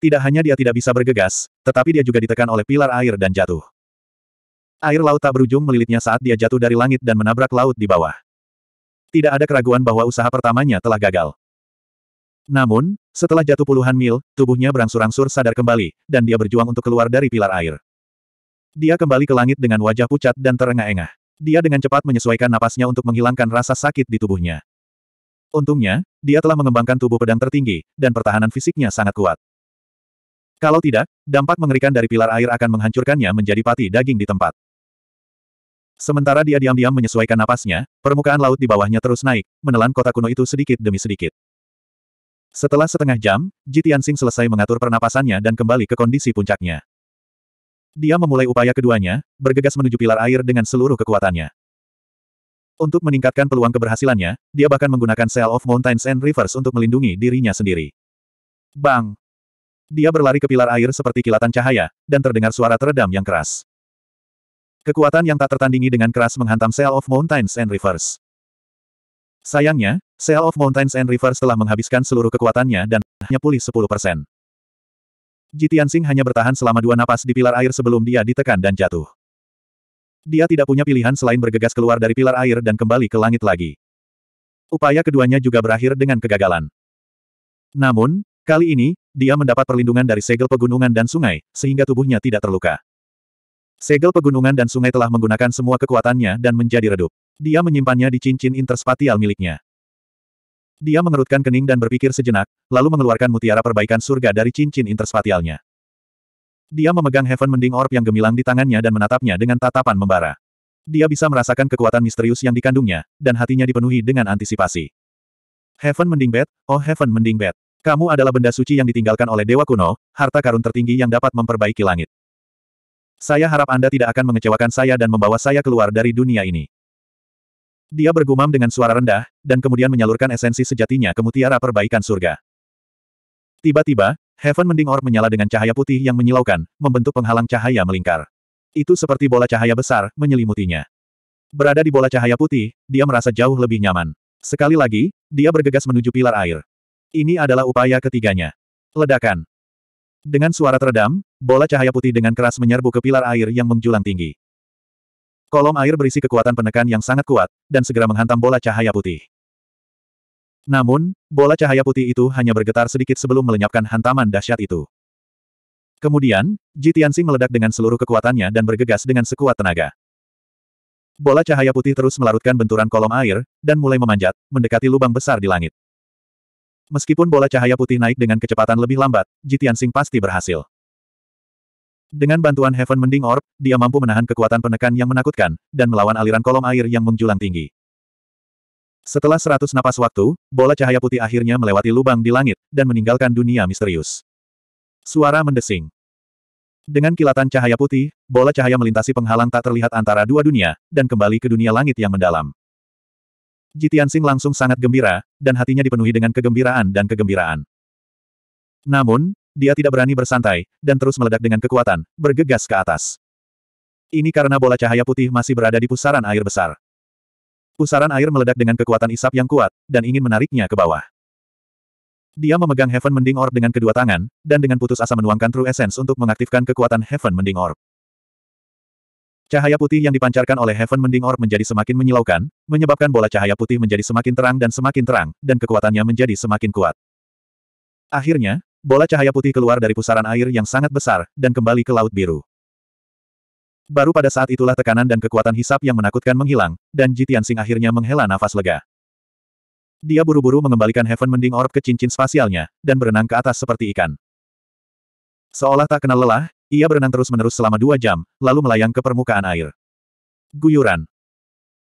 Tidak hanya dia tidak bisa bergegas, tetapi dia juga ditekan oleh pilar air dan jatuh. Air laut tak berujung melilitnya saat dia jatuh dari langit dan menabrak laut di bawah. Tidak ada keraguan bahwa usaha pertamanya telah gagal. Namun, setelah jatuh puluhan mil, tubuhnya berangsur-angsur sadar kembali, dan dia berjuang untuk keluar dari pilar air. Dia kembali ke langit dengan wajah pucat dan terengah-engah. Dia dengan cepat menyesuaikan napasnya untuk menghilangkan rasa sakit di tubuhnya. Untungnya, dia telah mengembangkan tubuh pedang tertinggi, dan pertahanan fisiknya sangat kuat. Kalau tidak, dampak mengerikan dari pilar air akan menghancurkannya menjadi pati daging di tempat. Sementara dia diam-diam menyesuaikan napasnya, permukaan laut di bawahnya terus naik, menelan kota kuno itu sedikit demi sedikit. Setelah setengah jam, Ji Tianxing selesai mengatur pernapasannya dan kembali ke kondisi puncaknya. Dia memulai upaya keduanya, bergegas menuju pilar air dengan seluruh kekuatannya. Untuk meningkatkan peluang keberhasilannya, dia bahkan menggunakan Seal of Mountains and Rivers untuk melindungi dirinya sendiri. Bang! Dia berlari ke pilar air seperti kilatan cahaya, dan terdengar suara teredam yang keras. Kekuatan yang tak tertandingi dengan keras menghantam Seal of Mountains and Rivers. Sayangnya, Seal of Mountains and Rivers telah menghabiskan seluruh kekuatannya dan hanya pulih 10%. Jitian hanya bertahan selama dua napas di pilar air sebelum dia ditekan dan jatuh. Dia tidak punya pilihan selain bergegas keluar dari pilar air dan kembali ke langit lagi. Upaya keduanya juga berakhir dengan kegagalan. Namun, kali ini, dia mendapat perlindungan dari segel pegunungan dan sungai, sehingga tubuhnya tidak terluka. Segel pegunungan dan sungai telah menggunakan semua kekuatannya dan menjadi redup. Dia menyimpannya di cincin interspatial miliknya. Dia mengerutkan kening dan berpikir sejenak, lalu mengeluarkan mutiara perbaikan surga dari cincin interspatialnya. Dia memegang Heaven Mending Orb yang gemilang di tangannya dan menatapnya dengan tatapan membara. Dia bisa merasakan kekuatan misterius yang dikandungnya, dan hatinya dipenuhi dengan antisipasi. Heaven Mending Bed, oh Heaven Mending Bed. Kamu adalah benda suci yang ditinggalkan oleh Dewa Kuno, harta karun tertinggi yang dapat memperbaiki langit. Saya harap Anda tidak akan mengecewakan saya dan membawa saya keluar dari dunia ini. Dia bergumam dengan suara rendah, dan kemudian menyalurkan esensi sejatinya ke mutiara perbaikan surga. Tiba-tiba, Heaven Mending Orb menyala dengan cahaya putih yang menyilaukan, membentuk penghalang cahaya melingkar. Itu seperti bola cahaya besar, menyelimutinya. Berada di bola cahaya putih, dia merasa jauh lebih nyaman. Sekali lagi, dia bergegas menuju pilar air. Ini adalah upaya ketiganya. Ledakan. Dengan suara teredam, bola cahaya putih dengan keras menyerbu ke pilar air yang menjulang tinggi. Kolom air berisi kekuatan penekan yang sangat kuat, dan segera menghantam bola cahaya putih. Namun, bola cahaya putih itu hanya bergetar sedikit sebelum melenyapkan hantaman dahsyat itu. Kemudian, Jitiansi meledak dengan seluruh kekuatannya dan bergegas dengan sekuat tenaga. Bola cahaya putih terus melarutkan benturan kolom air, dan mulai memanjat, mendekati lubang besar di langit. Meskipun bola cahaya putih naik dengan kecepatan lebih lambat, Jitian Sing pasti berhasil. Dengan bantuan Heaven Mending Orb, dia mampu menahan kekuatan penekan yang menakutkan, dan melawan aliran kolom air yang menjulang tinggi. Setelah seratus napas waktu, bola cahaya putih akhirnya melewati lubang di langit, dan meninggalkan dunia misterius. Suara mendesing. Dengan kilatan cahaya putih, bola cahaya melintasi penghalang tak terlihat antara dua dunia, dan kembali ke dunia langit yang mendalam. Jitian langsung sangat gembira, dan hatinya dipenuhi dengan kegembiraan dan kegembiraan. Namun, dia tidak berani bersantai, dan terus meledak dengan kekuatan, bergegas ke atas. Ini karena bola cahaya putih masih berada di pusaran air besar. Pusaran air meledak dengan kekuatan isap yang kuat, dan ingin menariknya ke bawah. Dia memegang Heaven Mending Orb dengan kedua tangan, dan dengan putus asa menuangkan True Essence untuk mengaktifkan kekuatan Heaven Mending Orb. Cahaya putih yang dipancarkan oleh Heaven Mending Orb menjadi semakin menyilaukan, menyebabkan bola cahaya putih menjadi semakin terang dan semakin terang, dan kekuatannya menjadi semakin kuat. Akhirnya, Bola cahaya putih keluar dari pusaran air yang sangat besar, dan kembali ke Laut Biru. Baru pada saat itulah tekanan dan kekuatan hisap yang menakutkan menghilang, dan Jitian Sing akhirnya menghela nafas lega. Dia buru-buru mengembalikan Heaven Mending Orb ke cincin spasialnya, dan berenang ke atas seperti ikan. Seolah tak kenal lelah, ia berenang terus-menerus selama dua jam, lalu melayang ke permukaan air. Guyuran.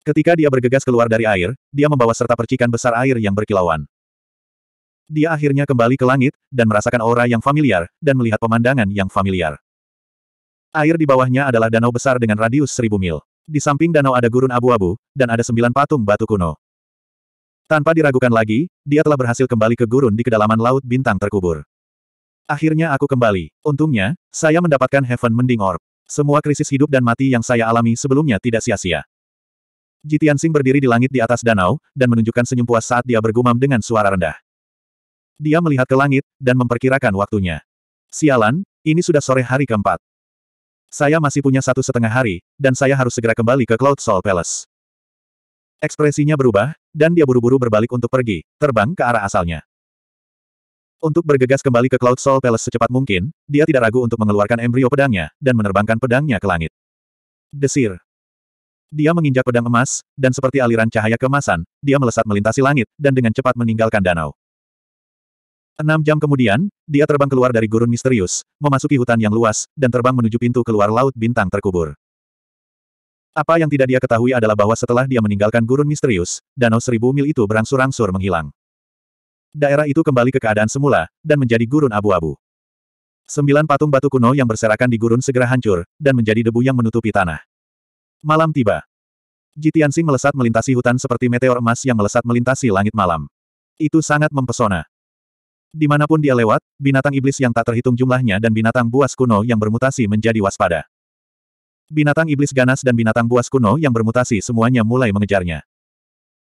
Ketika dia bergegas keluar dari air, dia membawa serta percikan besar air yang berkilauan. Dia akhirnya kembali ke langit, dan merasakan aura yang familiar, dan melihat pemandangan yang familiar. Air di bawahnya adalah danau besar dengan radius seribu mil. Di samping danau ada gurun abu-abu, dan ada sembilan patung batu kuno. Tanpa diragukan lagi, dia telah berhasil kembali ke gurun di kedalaman laut bintang terkubur. Akhirnya aku kembali. Untungnya, saya mendapatkan Heaven Mending Orb. Semua krisis hidup dan mati yang saya alami sebelumnya tidak sia-sia. Jitian Sing berdiri di langit di atas danau, dan menunjukkan senyum puas saat dia bergumam dengan suara rendah. Dia melihat ke langit, dan memperkirakan waktunya. Sialan, ini sudah sore hari keempat. Saya masih punya satu setengah hari, dan saya harus segera kembali ke Cloud Soul Palace. Ekspresinya berubah, dan dia buru-buru berbalik untuk pergi, terbang ke arah asalnya. Untuk bergegas kembali ke Cloud Soul Palace secepat mungkin, dia tidak ragu untuk mengeluarkan embrio pedangnya, dan menerbangkan pedangnya ke langit. Desir. Dia menginjak pedang emas, dan seperti aliran cahaya kemasan, dia melesat melintasi langit, dan dengan cepat meninggalkan danau. Enam jam kemudian, dia terbang keluar dari gurun misterius, memasuki hutan yang luas, dan terbang menuju pintu keluar Laut Bintang Terkubur. Apa yang tidak dia ketahui adalah bahwa setelah dia meninggalkan gurun misterius, danau seribu mil itu berangsur-angsur menghilang. Daerah itu kembali ke keadaan semula, dan menjadi gurun abu-abu. Sembilan patung batu kuno yang berserakan di gurun segera hancur, dan menjadi debu yang menutupi tanah. Malam tiba. Jitiansing melesat melintasi hutan seperti meteor emas yang melesat melintasi langit malam. Itu sangat mempesona. Dimanapun dia lewat, binatang iblis yang tak terhitung jumlahnya dan binatang buas kuno yang bermutasi menjadi waspada. Binatang iblis ganas dan binatang buas kuno yang bermutasi semuanya mulai mengejarnya.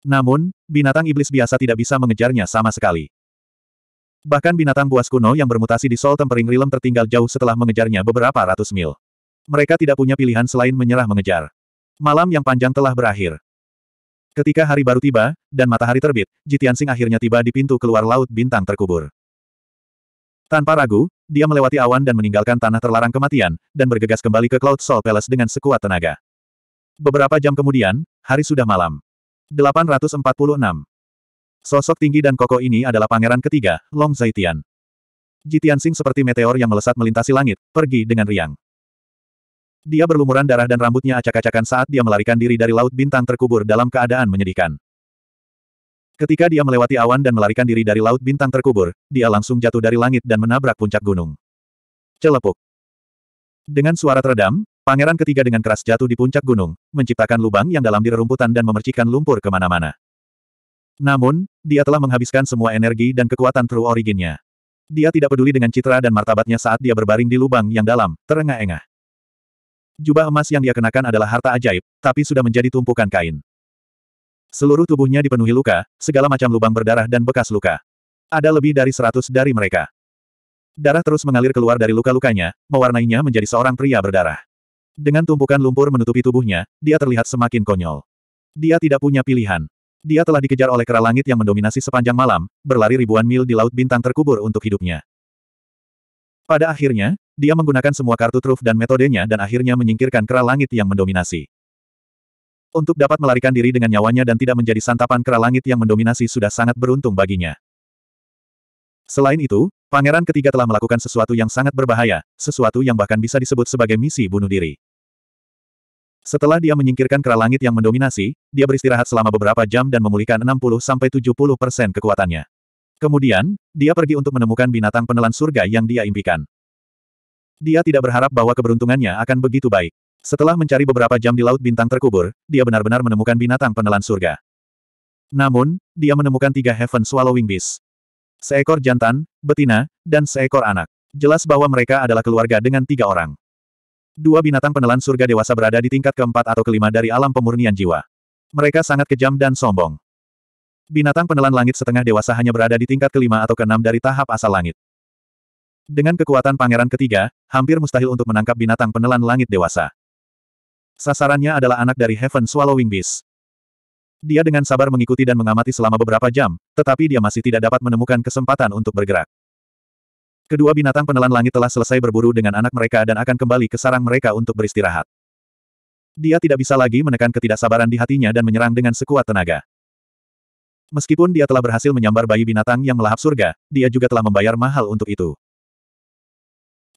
Namun, binatang iblis biasa tidak bisa mengejarnya sama sekali. Bahkan binatang buas kuno yang bermutasi di Sol Tempering rilem tertinggal jauh setelah mengejarnya beberapa ratus mil. Mereka tidak punya pilihan selain menyerah mengejar. Malam yang panjang telah berakhir. Ketika hari baru tiba, dan matahari terbit, Jitiansing akhirnya tiba di pintu keluar Laut Bintang Terkubur. Tanpa ragu, dia melewati awan dan meninggalkan tanah terlarang kematian, dan bergegas kembali ke Cloud Soul Palace dengan sekuat tenaga. Beberapa jam kemudian, hari sudah malam. 846. Sosok tinggi dan kokoh ini adalah pangeran ketiga, Long Zaitian. Jitiansing seperti meteor yang melesat melintasi langit, pergi dengan riang. Dia berlumuran darah dan rambutnya acak-acakan saat dia melarikan diri dari laut bintang terkubur dalam keadaan menyedihkan. Ketika dia melewati awan dan melarikan diri dari laut bintang terkubur, dia langsung jatuh dari langit dan menabrak puncak gunung. Celepuk. Dengan suara teredam, pangeran ketiga dengan keras jatuh di puncak gunung, menciptakan lubang yang dalam di rerumputan dan memercikan lumpur kemana-mana. Namun, dia telah menghabiskan semua energi dan kekuatan True Originnya. Dia tidak peduli dengan citra dan martabatnya saat dia berbaring di lubang yang dalam, terengah-engah. Jubah emas yang dia kenakan adalah harta ajaib, tapi sudah menjadi tumpukan kain. Seluruh tubuhnya dipenuhi luka, segala macam lubang berdarah dan bekas luka. Ada lebih dari seratus dari mereka. Darah terus mengalir keluar dari luka-lukanya, mewarnainya menjadi seorang pria berdarah. Dengan tumpukan lumpur menutupi tubuhnya, dia terlihat semakin konyol. Dia tidak punya pilihan. Dia telah dikejar oleh kera langit yang mendominasi sepanjang malam, berlari ribuan mil di laut bintang terkubur untuk hidupnya. Pada akhirnya, dia menggunakan semua kartu truf dan metodenya dan akhirnya menyingkirkan kera langit yang mendominasi. Untuk dapat melarikan diri dengan nyawanya dan tidak menjadi santapan kera langit yang mendominasi sudah sangat beruntung baginya. Selain itu, pangeran ketiga telah melakukan sesuatu yang sangat berbahaya, sesuatu yang bahkan bisa disebut sebagai misi bunuh diri. Setelah dia menyingkirkan kera langit yang mendominasi, dia beristirahat selama beberapa jam dan memulihkan 60-70% persen kekuatannya. Kemudian, dia pergi untuk menemukan binatang penelan surga yang dia impikan. Dia tidak berharap bahwa keberuntungannya akan begitu baik. Setelah mencari beberapa jam di Laut Bintang Terkubur, dia benar-benar menemukan binatang penelan surga. Namun, dia menemukan tiga Heaven Swallowing Beast. Seekor jantan, betina, dan seekor anak. Jelas bahwa mereka adalah keluarga dengan tiga orang. Dua binatang penelan surga dewasa berada di tingkat keempat atau kelima dari alam pemurnian jiwa. Mereka sangat kejam dan sombong. Binatang penelan langit setengah dewasa hanya berada di tingkat kelima atau keenam dari tahap asal langit. Dengan kekuatan pangeran ketiga, hampir mustahil untuk menangkap binatang penelan langit dewasa. Sasarannya adalah anak dari Heaven Swallowing Beast. Dia dengan sabar mengikuti dan mengamati selama beberapa jam, tetapi dia masih tidak dapat menemukan kesempatan untuk bergerak. Kedua binatang penelan langit telah selesai berburu dengan anak mereka dan akan kembali ke sarang mereka untuk beristirahat. Dia tidak bisa lagi menekan ketidaksabaran di hatinya dan menyerang dengan sekuat tenaga. Meskipun dia telah berhasil menyambar bayi binatang yang melahap surga, dia juga telah membayar mahal untuk itu.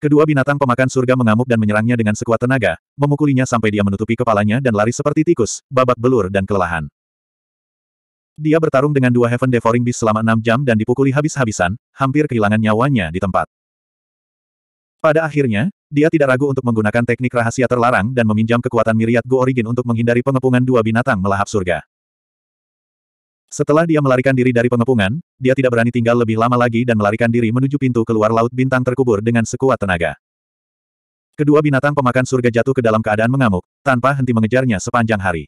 Kedua binatang pemakan surga mengamuk dan menyerangnya dengan sekuat tenaga, memukulinya sampai dia menutupi kepalanya dan lari seperti tikus, babak belur dan kelelahan. Dia bertarung dengan dua Heaven Devouring Beast selama enam jam dan dipukuli habis-habisan, hampir kehilangan nyawanya di tempat. Pada akhirnya, dia tidak ragu untuk menggunakan teknik rahasia terlarang dan meminjam kekuatan miriat Go Origin untuk menghindari pengepungan dua binatang melahap surga. Setelah dia melarikan diri dari pengepungan, dia tidak berani tinggal lebih lama lagi dan melarikan diri menuju pintu keluar Laut Bintang terkubur dengan sekuat tenaga. Kedua binatang pemakan surga jatuh ke dalam keadaan mengamuk, tanpa henti mengejarnya sepanjang hari.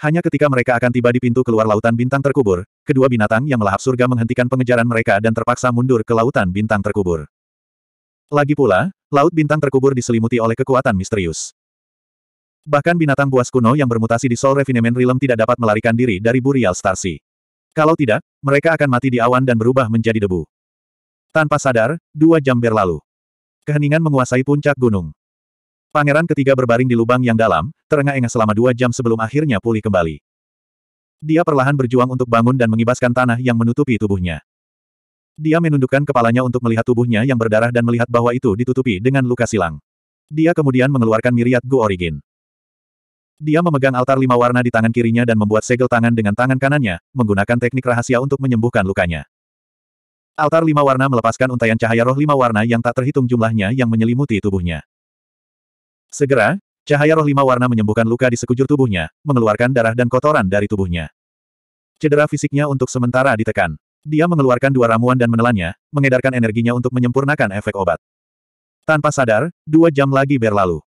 Hanya ketika mereka akan tiba di pintu keluar Lautan Bintang terkubur, kedua binatang yang melahap surga menghentikan pengejaran mereka dan terpaksa mundur ke Lautan Bintang terkubur. Lagi pula, Laut Bintang terkubur diselimuti oleh kekuatan misterius. Bahkan binatang buas kuno yang bermutasi di Soul Refinement Realm tidak dapat melarikan diri dari Burial Starsi. Kalau tidak, mereka akan mati di awan dan berubah menjadi debu. Tanpa sadar, dua jam berlalu. Keheningan menguasai puncak gunung. Pangeran ketiga berbaring di lubang yang dalam, terengah-engah selama dua jam sebelum akhirnya pulih kembali. Dia perlahan berjuang untuk bangun dan mengibaskan tanah yang menutupi tubuhnya. Dia menundukkan kepalanya untuk melihat tubuhnya yang berdarah dan melihat bahwa itu ditutupi dengan luka silang. Dia kemudian mengeluarkan miriat go Origin. Dia memegang altar lima warna di tangan kirinya dan membuat segel tangan dengan tangan kanannya, menggunakan teknik rahasia untuk menyembuhkan lukanya. Altar lima warna melepaskan untayan cahaya roh lima warna yang tak terhitung jumlahnya yang menyelimuti tubuhnya. Segera, cahaya roh lima warna menyembuhkan luka di sekujur tubuhnya, mengeluarkan darah dan kotoran dari tubuhnya. Cedera fisiknya untuk sementara ditekan. Dia mengeluarkan dua ramuan dan menelannya, mengedarkan energinya untuk menyempurnakan efek obat. Tanpa sadar, dua jam lagi berlalu.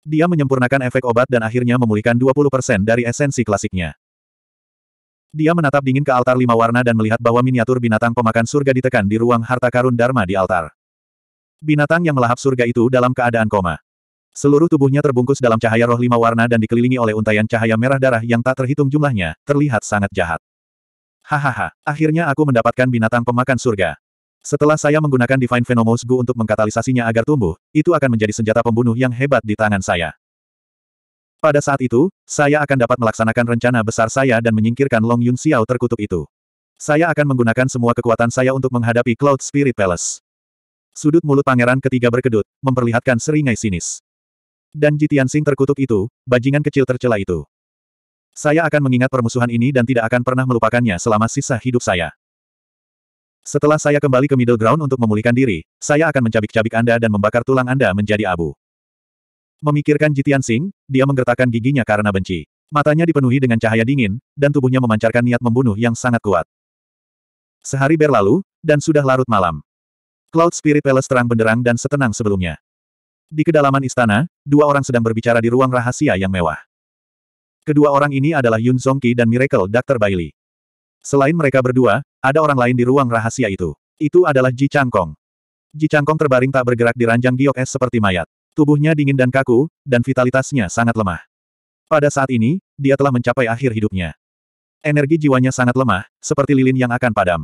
Dia menyempurnakan efek obat dan akhirnya memulihkan 20% dari esensi klasiknya. Dia menatap dingin ke altar lima warna dan melihat bahwa miniatur binatang pemakan surga ditekan di ruang harta karun Dharma di altar. Binatang yang melahap surga itu dalam keadaan koma. Seluruh tubuhnya terbungkus dalam cahaya roh lima warna dan dikelilingi oleh untayan cahaya merah darah yang tak terhitung jumlahnya, terlihat sangat jahat. Hahaha, akhirnya aku mendapatkan binatang pemakan surga. Setelah saya menggunakan Divine Venomous Gu untuk mengkatalisasinya agar tumbuh, itu akan menjadi senjata pembunuh yang hebat di tangan saya. Pada saat itu, saya akan dapat melaksanakan rencana besar saya dan menyingkirkan Long Yun Xiao terkutuk itu. Saya akan menggunakan semua kekuatan saya untuk menghadapi Cloud Spirit Palace. Sudut mulut pangeran ketiga berkedut, memperlihatkan seringai sinis. Dan Jitian Sing terkutuk itu, bajingan kecil tercela itu. Saya akan mengingat permusuhan ini dan tidak akan pernah melupakannya selama sisa hidup saya. Setelah saya kembali ke middle ground untuk memulihkan diri, saya akan mencabik-cabik Anda dan membakar tulang Anda menjadi abu. Memikirkan Jitian Sing, dia menggertakkan giginya karena benci. Matanya dipenuhi dengan cahaya dingin, dan tubuhnya memancarkan niat membunuh yang sangat kuat. Sehari berlalu, dan sudah larut malam. Cloud Spirit Palace terang benderang dan setenang sebelumnya. Di kedalaman istana, dua orang sedang berbicara di ruang rahasia yang mewah. Kedua orang ini adalah Yun Zongqi dan Miracle Dr. Bailey. Selain mereka berdua, ada orang lain di ruang rahasia itu. Itu adalah Ji Changkong. Ji Changkong terbaring tak bergerak di ranjang giok es seperti mayat. Tubuhnya dingin dan kaku, dan vitalitasnya sangat lemah. Pada saat ini, dia telah mencapai akhir hidupnya. Energi jiwanya sangat lemah, seperti lilin yang akan padam.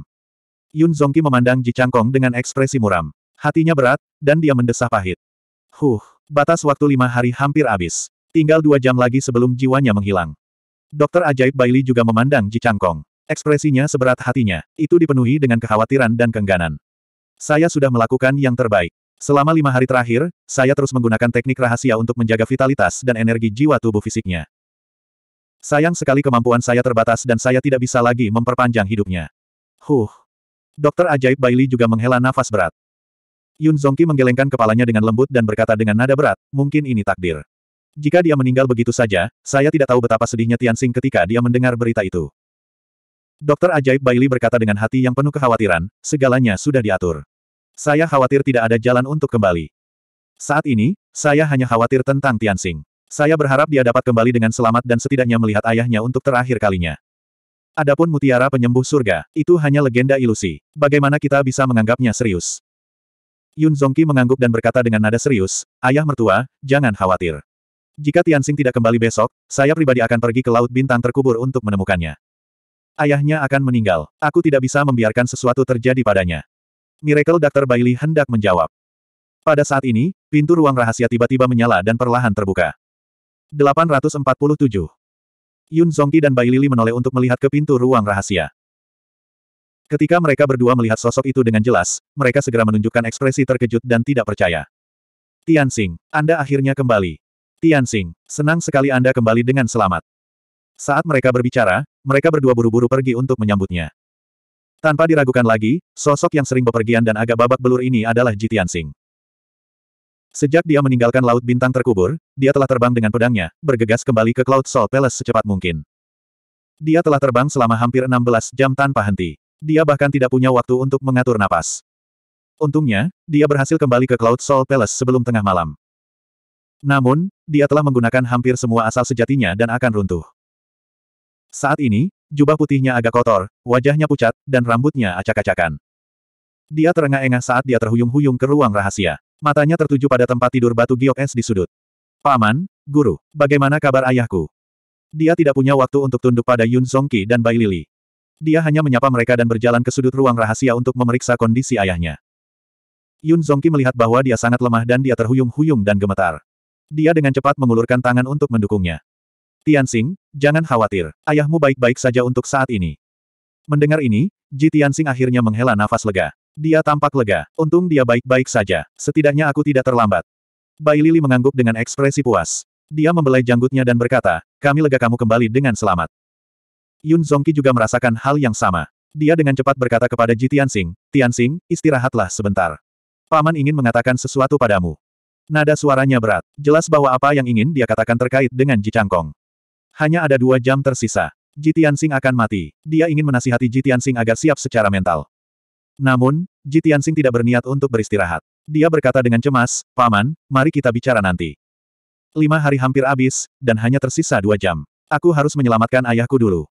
Yun Zongqi memandang Ji Changkong dengan ekspresi muram. Hatinya berat, dan dia mendesah pahit. Huh, batas waktu lima hari hampir habis. Tinggal dua jam lagi sebelum jiwanya menghilang. Dokter ajaib Bailey juga memandang Ji Changkong. Ekspresinya seberat hatinya, itu dipenuhi dengan kekhawatiran dan kengganan. Saya sudah melakukan yang terbaik. Selama lima hari terakhir, saya terus menggunakan teknik rahasia untuk menjaga vitalitas dan energi jiwa tubuh fisiknya. Sayang sekali kemampuan saya terbatas dan saya tidak bisa lagi memperpanjang hidupnya. Huh. Dokter ajaib Bailey juga menghela nafas berat. Yun Zongki menggelengkan kepalanya dengan lembut dan berkata dengan nada berat, mungkin ini takdir. Jika dia meninggal begitu saja, saya tidak tahu betapa sedihnya Tian Tianxing ketika dia mendengar berita itu. Dokter ajaib Bailey berkata dengan hati yang penuh kekhawatiran, segalanya sudah diatur. Saya khawatir tidak ada jalan untuk kembali. Saat ini, saya hanya khawatir tentang Tianxing. Saya berharap dia dapat kembali dengan selamat dan setidaknya melihat ayahnya untuk terakhir kalinya. Adapun mutiara penyembuh surga, itu hanya legenda ilusi. Bagaimana kita bisa menganggapnya serius? Yun Zongqi mengangguk dan berkata dengan nada serius, Ayah mertua, jangan khawatir. Jika Tianxing tidak kembali besok, saya pribadi akan pergi ke Laut Bintang Terkubur untuk menemukannya. Ayahnya akan meninggal. Aku tidak bisa membiarkan sesuatu terjadi padanya. Miracle Dr. Bailey hendak menjawab. Pada saat ini, pintu ruang rahasia tiba-tiba menyala dan perlahan terbuka. 847. Yun Zongki dan Bai Lili menoleh untuk melihat ke pintu ruang rahasia. Ketika mereka berdua melihat sosok itu dengan jelas, mereka segera menunjukkan ekspresi terkejut dan tidak percaya. Tian Tianxing, Anda akhirnya kembali. Tian Tianxing, senang sekali Anda kembali dengan selamat. Saat mereka berbicara, mereka berdua buru-buru pergi untuk menyambutnya. Tanpa diragukan lagi, sosok yang sering bepergian dan agak babak belur ini adalah Jitian Sing. Sejak dia meninggalkan Laut Bintang Terkubur, dia telah terbang dengan pedangnya, bergegas kembali ke Cloud Soul Palace secepat mungkin. Dia telah terbang selama hampir 16 jam tanpa henti. Dia bahkan tidak punya waktu untuk mengatur napas. Untungnya, dia berhasil kembali ke Cloud Soul Palace sebelum tengah malam. Namun, dia telah menggunakan hampir semua asal sejatinya dan akan runtuh. Saat ini, jubah putihnya agak kotor, wajahnya pucat, dan rambutnya acak-acakan. Dia terengah-engah saat dia terhuyung-huyung ke ruang rahasia. Matanya tertuju pada tempat tidur batu giok es di sudut. Paman, guru, bagaimana kabar ayahku? Dia tidak punya waktu untuk tunduk pada Yun Songki dan Bai Lili. Dia hanya menyapa mereka dan berjalan ke sudut ruang rahasia untuk memeriksa kondisi ayahnya. Yun Zongki melihat bahwa dia sangat lemah dan dia terhuyung-huyung dan gemetar. Dia dengan cepat mengulurkan tangan untuk mendukungnya. Tianxing, jangan khawatir, ayahmu baik-baik saja untuk saat ini. Mendengar ini, Ji Tianxing akhirnya menghela nafas lega. Dia tampak lega, untung dia baik-baik saja, setidaknya aku tidak terlambat. Bai Lili mengangguk dengan ekspresi puas. Dia membelai janggutnya dan berkata, kami lega kamu kembali dengan selamat. Yun Zongqi juga merasakan hal yang sama. Dia dengan cepat berkata kepada Ji Tianxing, Tianxing, istirahatlah sebentar. Paman ingin mengatakan sesuatu padamu. Nada suaranya berat, jelas bahwa apa yang ingin dia katakan terkait dengan Ji Changkong. Hanya ada dua jam tersisa. Jitiansing akan mati. Dia ingin menasihati Jitiansing agar siap secara mental. Namun, Jitiansing tidak berniat untuk beristirahat. Dia berkata dengan cemas, Paman, mari kita bicara nanti. Lima hari hampir habis, dan hanya tersisa dua jam. Aku harus menyelamatkan ayahku dulu.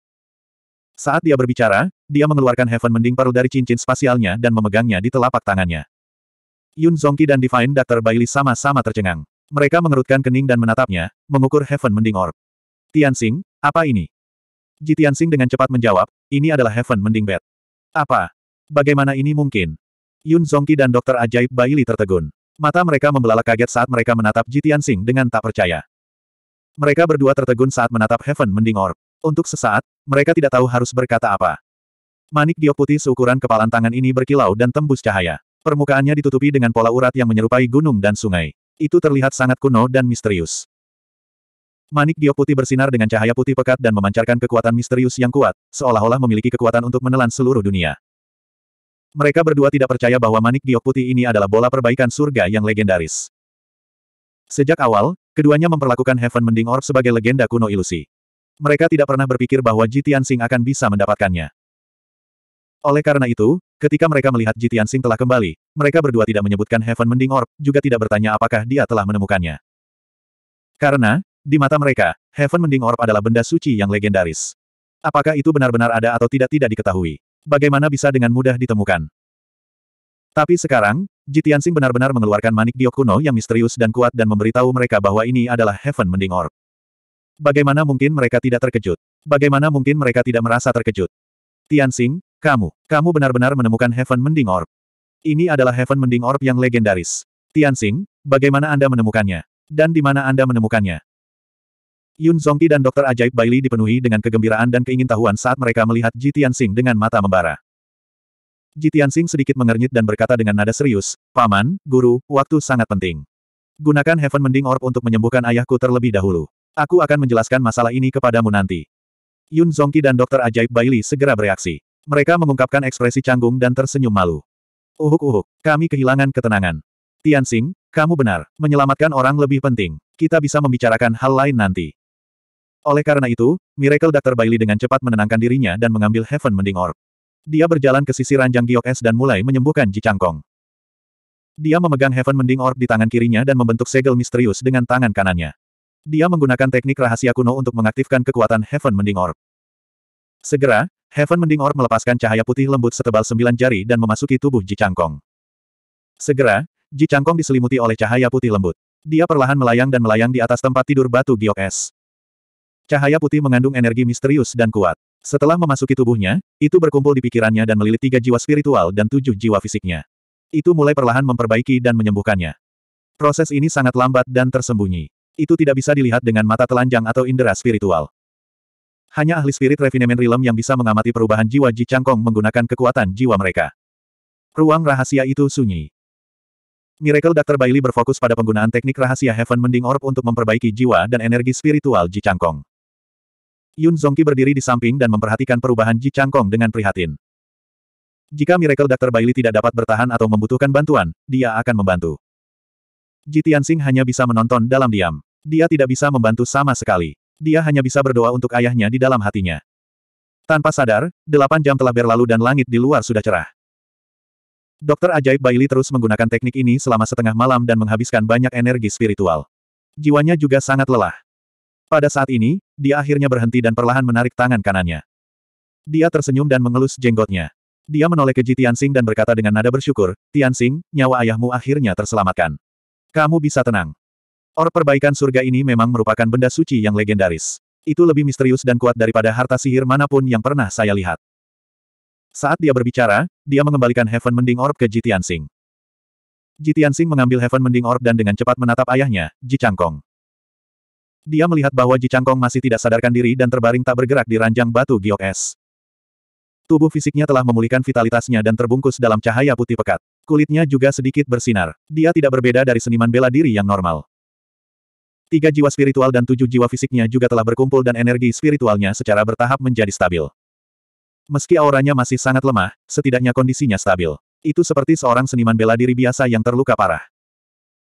Saat dia berbicara, dia mengeluarkan Heaven Mending Pearl dari cincin spasialnya dan memegangnya di telapak tangannya. Yun Zongki dan Divine Dr. Bailey sama-sama tercengang. Mereka mengerutkan kening dan menatapnya, mengukur Heaven Mending Orb. Tianxing, apa ini? Ji Tianxing dengan cepat menjawab, ini adalah heaven mending bed. Apa? Bagaimana ini mungkin? Yun Zongqi dan dokter ajaib Baili tertegun. Mata mereka membelalak kaget saat mereka menatap Ji Tianxing dengan tak percaya. Mereka berdua tertegun saat menatap heaven mending orb. Untuk sesaat, mereka tidak tahu harus berkata apa. Manik giok putih seukuran kepalan tangan ini berkilau dan tembus cahaya. Permukaannya ditutupi dengan pola urat yang menyerupai gunung dan sungai. Itu terlihat sangat kuno dan misterius. Manik giok putih bersinar dengan cahaya putih pekat dan memancarkan kekuatan misterius yang kuat, seolah-olah memiliki kekuatan untuk menelan seluruh dunia. Mereka berdua tidak percaya bahwa manik giok putih ini adalah bola perbaikan surga yang legendaris. Sejak awal, keduanya memperlakukan Heaven Mending Orb sebagai legenda kuno ilusi. Mereka tidak pernah berpikir bahwa Jitian Sing akan bisa mendapatkannya. Oleh karena itu, ketika mereka melihat Jitian Sing telah kembali, mereka berdua tidak menyebutkan Heaven Mending Orb, juga tidak bertanya apakah dia telah menemukannya. Karena, di mata mereka, Heaven Mending Orb adalah benda suci yang legendaris. Apakah itu benar-benar ada atau tidak tidak diketahui. Bagaimana bisa dengan mudah ditemukan? Tapi sekarang, Jitiansing benar-benar mengeluarkan manik diok kuno yang misterius dan kuat dan memberitahu mereka bahwa ini adalah Heaven Mending Orb. Bagaimana mungkin mereka tidak terkejut? Bagaimana mungkin mereka tidak merasa terkejut? Tianxing, kamu, kamu benar-benar menemukan Heaven Mending Orb. Ini adalah Heaven Mending Orb yang legendaris. Tianxing, bagaimana Anda menemukannya? Dan di mana Anda menemukannya? Yun Zongti dan Dokter Ajaib Bailey dipenuhi dengan kegembiraan dan keingintahuan saat mereka melihat Ji Tianxing dengan mata membara. Ji Tianxing sedikit mengernyit dan berkata dengan nada serius, Paman, Guru, waktu sangat penting. Gunakan Heaven Mending Orb untuk menyembuhkan ayahku terlebih dahulu. Aku akan menjelaskan masalah ini kepadamu nanti. Yun Zongki dan Dokter Ajaib Bailey segera bereaksi. Mereka mengungkapkan ekspresi canggung dan tersenyum malu. Uhuk-uhuk, kami kehilangan ketenangan. Tianxing, kamu benar, menyelamatkan orang lebih penting. Kita bisa membicarakan hal lain nanti. Oleh karena itu, Miracle Dr. Bailey dengan cepat menenangkan dirinya dan mengambil Heaven Mending Orb. Dia berjalan ke sisi ranjang giok es dan mulai menyembuhkan Ji Changkong. Dia memegang Heaven Mending Orb di tangan kirinya dan membentuk segel misterius dengan tangan kanannya. Dia menggunakan teknik rahasia kuno untuk mengaktifkan kekuatan Heaven Mending Orb. Segera, Heaven Mending Orb melepaskan cahaya putih lembut setebal sembilan jari dan memasuki tubuh Ji Changkong. Segera, Ji Changkong diselimuti oleh cahaya putih lembut. Dia perlahan melayang dan melayang di atas tempat tidur batu giok es. Cahaya putih mengandung energi misterius dan kuat. Setelah memasuki tubuhnya, itu berkumpul di pikirannya dan melilit tiga jiwa spiritual dan tujuh jiwa fisiknya. Itu mulai perlahan memperbaiki dan menyembuhkannya. Proses ini sangat lambat dan tersembunyi. Itu tidak bisa dilihat dengan mata telanjang atau indera spiritual. Hanya ahli spirit refinement realm yang bisa mengamati perubahan jiwa Ji Changkong menggunakan kekuatan jiwa mereka. Ruang rahasia itu sunyi. Miracle Dr. Bailey berfokus pada penggunaan teknik rahasia Heaven Mending Orb untuk memperbaiki jiwa dan energi spiritual Ji Changkong. Yun Zongqi berdiri di samping dan memperhatikan perubahan Ji Changkong dengan prihatin. Jika Miracle Dr. Bailey tidak dapat bertahan atau membutuhkan bantuan, dia akan membantu. Ji Tianxing hanya bisa menonton dalam diam. Dia tidak bisa membantu sama sekali. Dia hanya bisa berdoa untuk ayahnya di dalam hatinya. Tanpa sadar, delapan jam telah berlalu dan langit di luar sudah cerah. Dokter ajaib Bailey terus menggunakan teknik ini selama setengah malam dan menghabiskan banyak energi spiritual. Jiwanya juga sangat lelah. Pada saat ini, dia akhirnya berhenti dan perlahan menarik tangan kanannya. Dia tersenyum dan mengelus jenggotnya. Dia menoleh ke Ji Tianxing dan berkata dengan nada bersyukur, Tianxing, nyawa ayahmu akhirnya terselamatkan. Kamu bisa tenang. Or perbaikan surga ini memang merupakan benda suci yang legendaris. Itu lebih misterius dan kuat daripada harta sihir manapun yang pernah saya lihat. Saat dia berbicara, dia mengembalikan Heaven Mending Orb ke Ji Tianxing. Ji Tianxing mengambil Heaven Mending Orb dan dengan cepat menatap ayahnya, Ji Changkong. Dia melihat bahwa Ji Changkong masih tidak sadarkan diri dan terbaring tak bergerak di ranjang batu giok es. Tubuh fisiknya telah memulihkan vitalitasnya dan terbungkus dalam cahaya putih pekat. Kulitnya juga sedikit bersinar. Dia tidak berbeda dari seniman bela diri yang normal. Tiga jiwa spiritual dan tujuh jiwa fisiknya juga telah berkumpul dan energi spiritualnya secara bertahap menjadi stabil. Meski auranya masih sangat lemah, setidaknya kondisinya stabil. Itu seperti seorang seniman bela diri biasa yang terluka parah.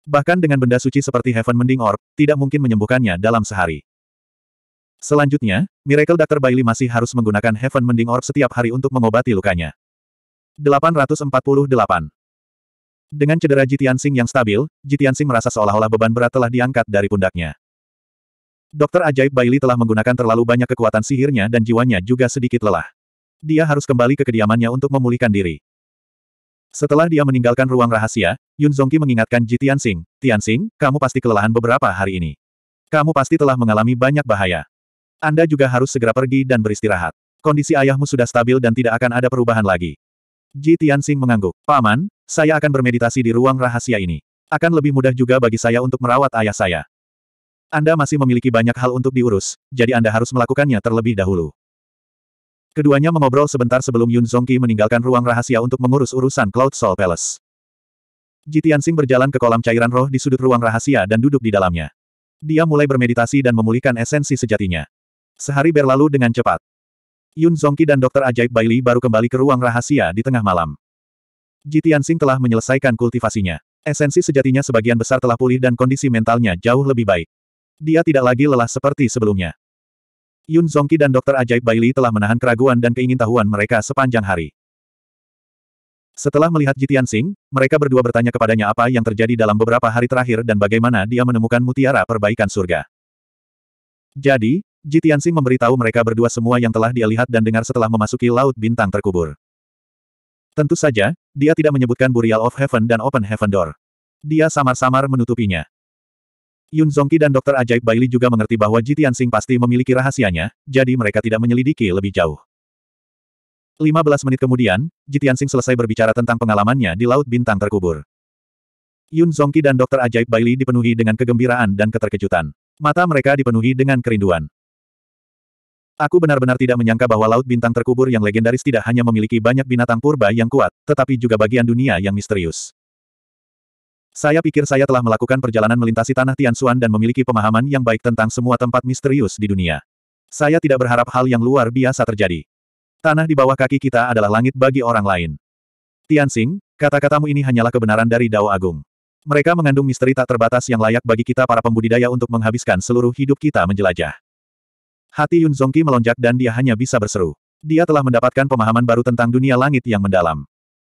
Bahkan dengan benda suci seperti Heaven Mending Orb, tidak mungkin menyembuhkannya dalam sehari. Selanjutnya, Miracle Dr. Bailey masih harus menggunakan Heaven Mending Orb setiap hari untuk mengobati lukanya. 848. Dengan cedera Jitian Sing yang stabil, Jitian Sing merasa seolah-olah beban berat telah diangkat dari pundaknya. Dokter ajaib Bailey telah menggunakan terlalu banyak kekuatan sihirnya dan jiwanya juga sedikit lelah. Dia harus kembali ke kediamannya untuk memulihkan diri. Setelah dia meninggalkan ruang rahasia, Yun Zongqi mengingatkan Ji Tianxing, Tianxing, kamu pasti kelelahan beberapa hari ini. Kamu pasti telah mengalami banyak bahaya. Anda juga harus segera pergi dan beristirahat. Kondisi ayahmu sudah stabil dan tidak akan ada perubahan lagi. Ji Tianxing mengangguk. Paman, saya akan bermeditasi di ruang rahasia ini. Akan lebih mudah juga bagi saya untuk merawat ayah saya. Anda masih memiliki banyak hal untuk diurus, jadi Anda harus melakukannya terlebih dahulu. Keduanya mengobrol sebentar sebelum Yun Zongqi meninggalkan ruang rahasia untuk mengurus urusan Cloud Soul Palace. Jitiansing berjalan ke kolam cairan roh di sudut ruang rahasia dan duduk di dalamnya. Dia mulai bermeditasi dan memulihkan esensi sejatinya. Sehari berlalu dengan cepat. Yun Zongqi dan Dokter Ajaib Bailey baru kembali ke ruang rahasia di tengah malam. Jitiansing telah menyelesaikan kultivasinya. Esensi sejatinya sebagian besar telah pulih dan kondisi mentalnya jauh lebih baik. Dia tidak lagi lelah seperti sebelumnya. Yun Zongki dan Dokter Ajaib Bailey telah menahan keraguan dan keingintahuan mereka sepanjang hari. Setelah melihat Jitian Sing, mereka berdua bertanya kepadanya apa yang terjadi dalam beberapa hari terakhir dan bagaimana dia menemukan mutiara perbaikan surga. Jadi, Jitian Sing memberitahu mereka berdua semua yang telah dia lihat dan dengar setelah memasuki Laut Bintang Terkubur. Tentu saja, dia tidak menyebutkan Burial of Heaven dan Open Heaven Door. Dia samar-samar menutupinya. Yun Zongki dan Dokter Ajaib Bailey juga mengerti bahwa Jitian Sing pasti memiliki rahasianya, jadi mereka tidak menyelidiki lebih jauh. 15 menit kemudian, Jitian Sing selesai berbicara tentang pengalamannya di Laut Bintang Terkubur. Yun Zongki dan Dokter Ajaib Bailey dipenuhi dengan kegembiraan dan keterkejutan. Mata mereka dipenuhi dengan kerinduan. Aku benar-benar tidak menyangka bahwa Laut Bintang Terkubur yang legendaris tidak hanya memiliki banyak binatang purba yang kuat, tetapi juga bagian dunia yang misterius. Saya pikir saya telah melakukan perjalanan melintasi tanah Tianxuan dan memiliki pemahaman yang baik tentang semua tempat misterius di dunia. Saya tidak berharap hal yang luar biasa terjadi. Tanah di bawah kaki kita adalah langit bagi orang lain. Tianxing, kata-katamu ini hanyalah kebenaran dari Dao Agung. Mereka mengandung misteri tak terbatas yang layak bagi kita para pembudidaya untuk menghabiskan seluruh hidup kita menjelajah. Hati Yun Zongqi melonjak dan dia hanya bisa berseru. Dia telah mendapatkan pemahaman baru tentang dunia langit yang mendalam.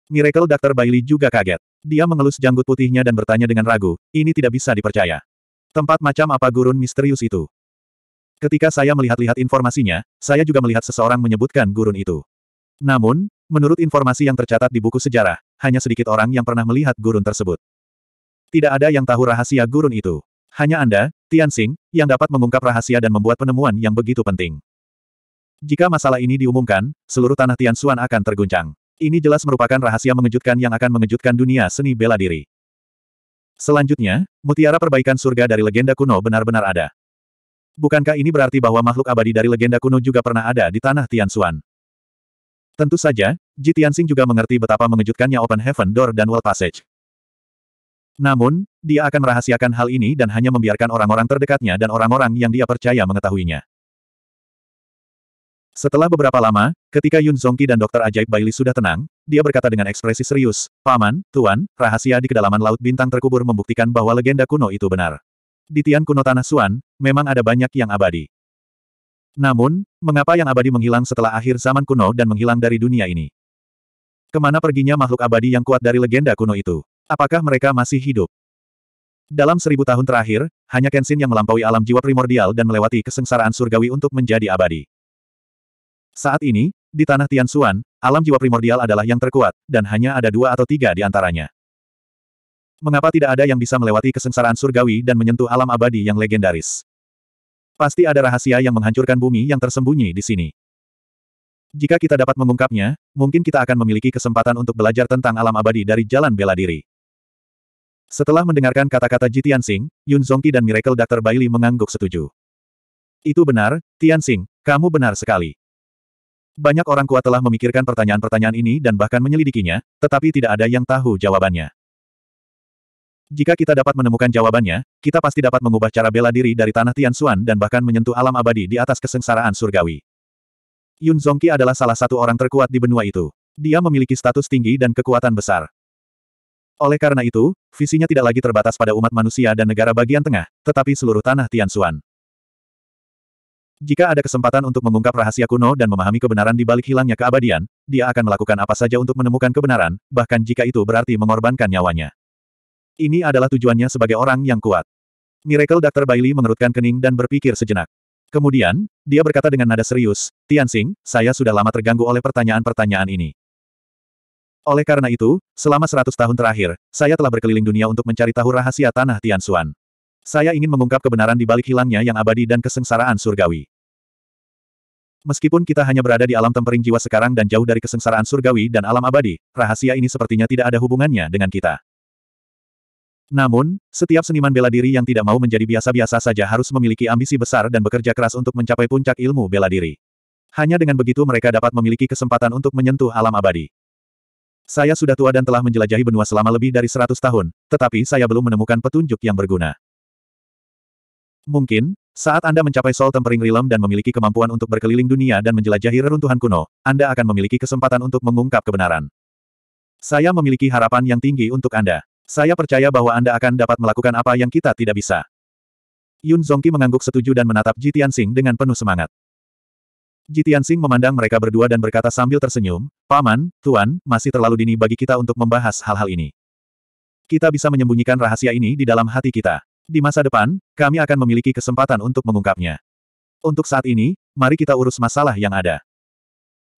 Miracle Dr. Bailey juga kaget. Dia mengelus janggut putihnya dan bertanya dengan ragu, ini tidak bisa dipercaya. Tempat macam apa gurun misterius itu? Ketika saya melihat-lihat informasinya, saya juga melihat seseorang menyebutkan gurun itu. Namun, menurut informasi yang tercatat di buku sejarah, hanya sedikit orang yang pernah melihat gurun tersebut. Tidak ada yang tahu rahasia gurun itu. Hanya Anda, Tianxing, yang dapat mengungkap rahasia dan membuat penemuan yang begitu penting. Jika masalah ini diumumkan, seluruh tanah Tianxuan akan terguncang. Ini jelas merupakan rahasia mengejutkan yang akan mengejutkan dunia seni bela diri. Selanjutnya, mutiara perbaikan surga dari legenda kuno benar-benar ada. Bukankah ini berarti bahwa makhluk abadi dari legenda kuno juga pernah ada di tanah Tianxuan? Tentu saja, Ji Tianxing juga mengerti betapa mengejutkannya Open Heaven Door dan World Passage. Namun, dia akan merahasiakan hal ini dan hanya membiarkan orang-orang terdekatnya dan orang-orang yang dia percaya mengetahuinya. Setelah beberapa lama, ketika Yun Zongki dan Dokter Ajaib Baili sudah tenang, dia berkata dengan ekspresi serius, Paman, Tuan, rahasia di kedalaman Laut Bintang terkubur membuktikan bahwa legenda kuno itu benar. Di Tian kuno Tanah Suan, memang ada banyak yang abadi. Namun, mengapa yang abadi menghilang setelah akhir zaman kuno dan menghilang dari dunia ini? Kemana perginya makhluk abadi yang kuat dari legenda kuno itu? Apakah mereka masih hidup? Dalam seribu tahun terakhir, hanya Kenshin yang melampaui alam jiwa primordial dan melewati kesengsaraan surgawi untuk menjadi abadi. Saat ini, di tanah Tian Xuan alam jiwa primordial adalah yang terkuat, dan hanya ada dua atau tiga di antaranya. Mengapa tidak ada yang bisa melewati kesengsaraan surgawi dan menyentuh alam abadi yang legendaris? Pasti ada rahasia yang menghancurkan bumi yang tersembunyi di sini. Jika kita dapat mengungkapnya, mungkin kita akan memiliki kesempatan untuk belajar tentang alam abadi dari jalan bela diri. Setelah mendengarkan kata-kata Ji Tianxing, Yun Zongqi dan Miracle Dr. Bailey mengangguk setuju. Itu benar, Tian Tianxing, kamu benar sekali. Banyak orang kuat telah memikirkan pertanyaan-pertanyaan ini dan bahkan menyelidikinya, tetapi tidak ada yang tahu jawabannya. Jika kita dapat menemukan jawabannya, kita pasti dapat mengubah cara bela diri dari tanah Tianxuan dan bahkan menyentuh alam abadi di atas kesengsaraan surgawi. Yun Zongqi adalah salah satu orang terkuat di benua itu. Dia memiliki status tinggi dan kekuatan besar. Oleh karena itu, visinya tidak lagi terbatas pada umat manusia dan negara bagian tengah, tetapi seluruh tanah Tianxuan. Jika ada kesempatan untuk mengungkap rahasia kuno dan memahami kebenaran di balik hilangnya keabadian, dia akan melakukan apa saja untuk menemukan kebenaran, bahkan jika itu berarti mengorbankan nyawanya. Ini adalah tujuannya sebagai orang yang kuat. Miracle Dr. Bailey mengerutkan kening dan berpikir sejenak. Kemudian, dia berkata dengan nada serius, Tianxing, saya sudah lama terganggu oleh pertanyaan-pertanyaan ini. Oleh karena itu, selama seratus tahun terakhir, saya telah berkeliling dunia untuk mencari tahu rahasia tanah Tianxuan. Saya ingin mengungkap kebenaran di balik hilangnya yang abadi dan kesengsaraan surgawi. Meskipun kita hanya berada di alam tempering jiwa sekarang dan jauh dari kesengsaraan surgawi dan alam abadi, rahasia ini sepertinya tidak ada hubungannya dengan kita. Namun, setiap seniman bela diri yang tidak mau menjadi biasa-biasa saja harus memiliki ambisi besar dan bekerja keras untuk mencapai puncak ilmu bela diri. Hanya dengan begitu mereka dapat memiliki kesempatan untuk menyentuh alam abadi. Saya sudah tua dan telah menjelajahi benua selama lebih dari 100 tahun, tetapi saya belum menemukan petunjuk yang berguna. Mungkin, saat Anda mencapai Soul Tempering Realm dan memiliki kemampuan untuk berkeliling dunia dan menjelajahi reruntuhan kuno, Anda akan memiliki kesempatan untuk mengungkap kebenaran. Saya memiliki harapan yang tinggi untuk Anda. Saya percaya bahwa Anda akan dapat melakukan apa yang kita tidak bisa. Yun Zongqi mengangguk setuju dan menatap Jitian Sing dengan penuh semangat. Jitian Sing memandang mereka berdua dan berkata sambil tersenyum, Paman, Tuan, masih terlalu dini bagi kita untuk membahas hal-hal ini. Kita bisa menyembunyikan rahasia ini di dalam hati kita. Di masa depan, kami akan memiliki kesempatan untuk mengungkapnya. Untuk saat ini, mari kita urus masalah yang ada.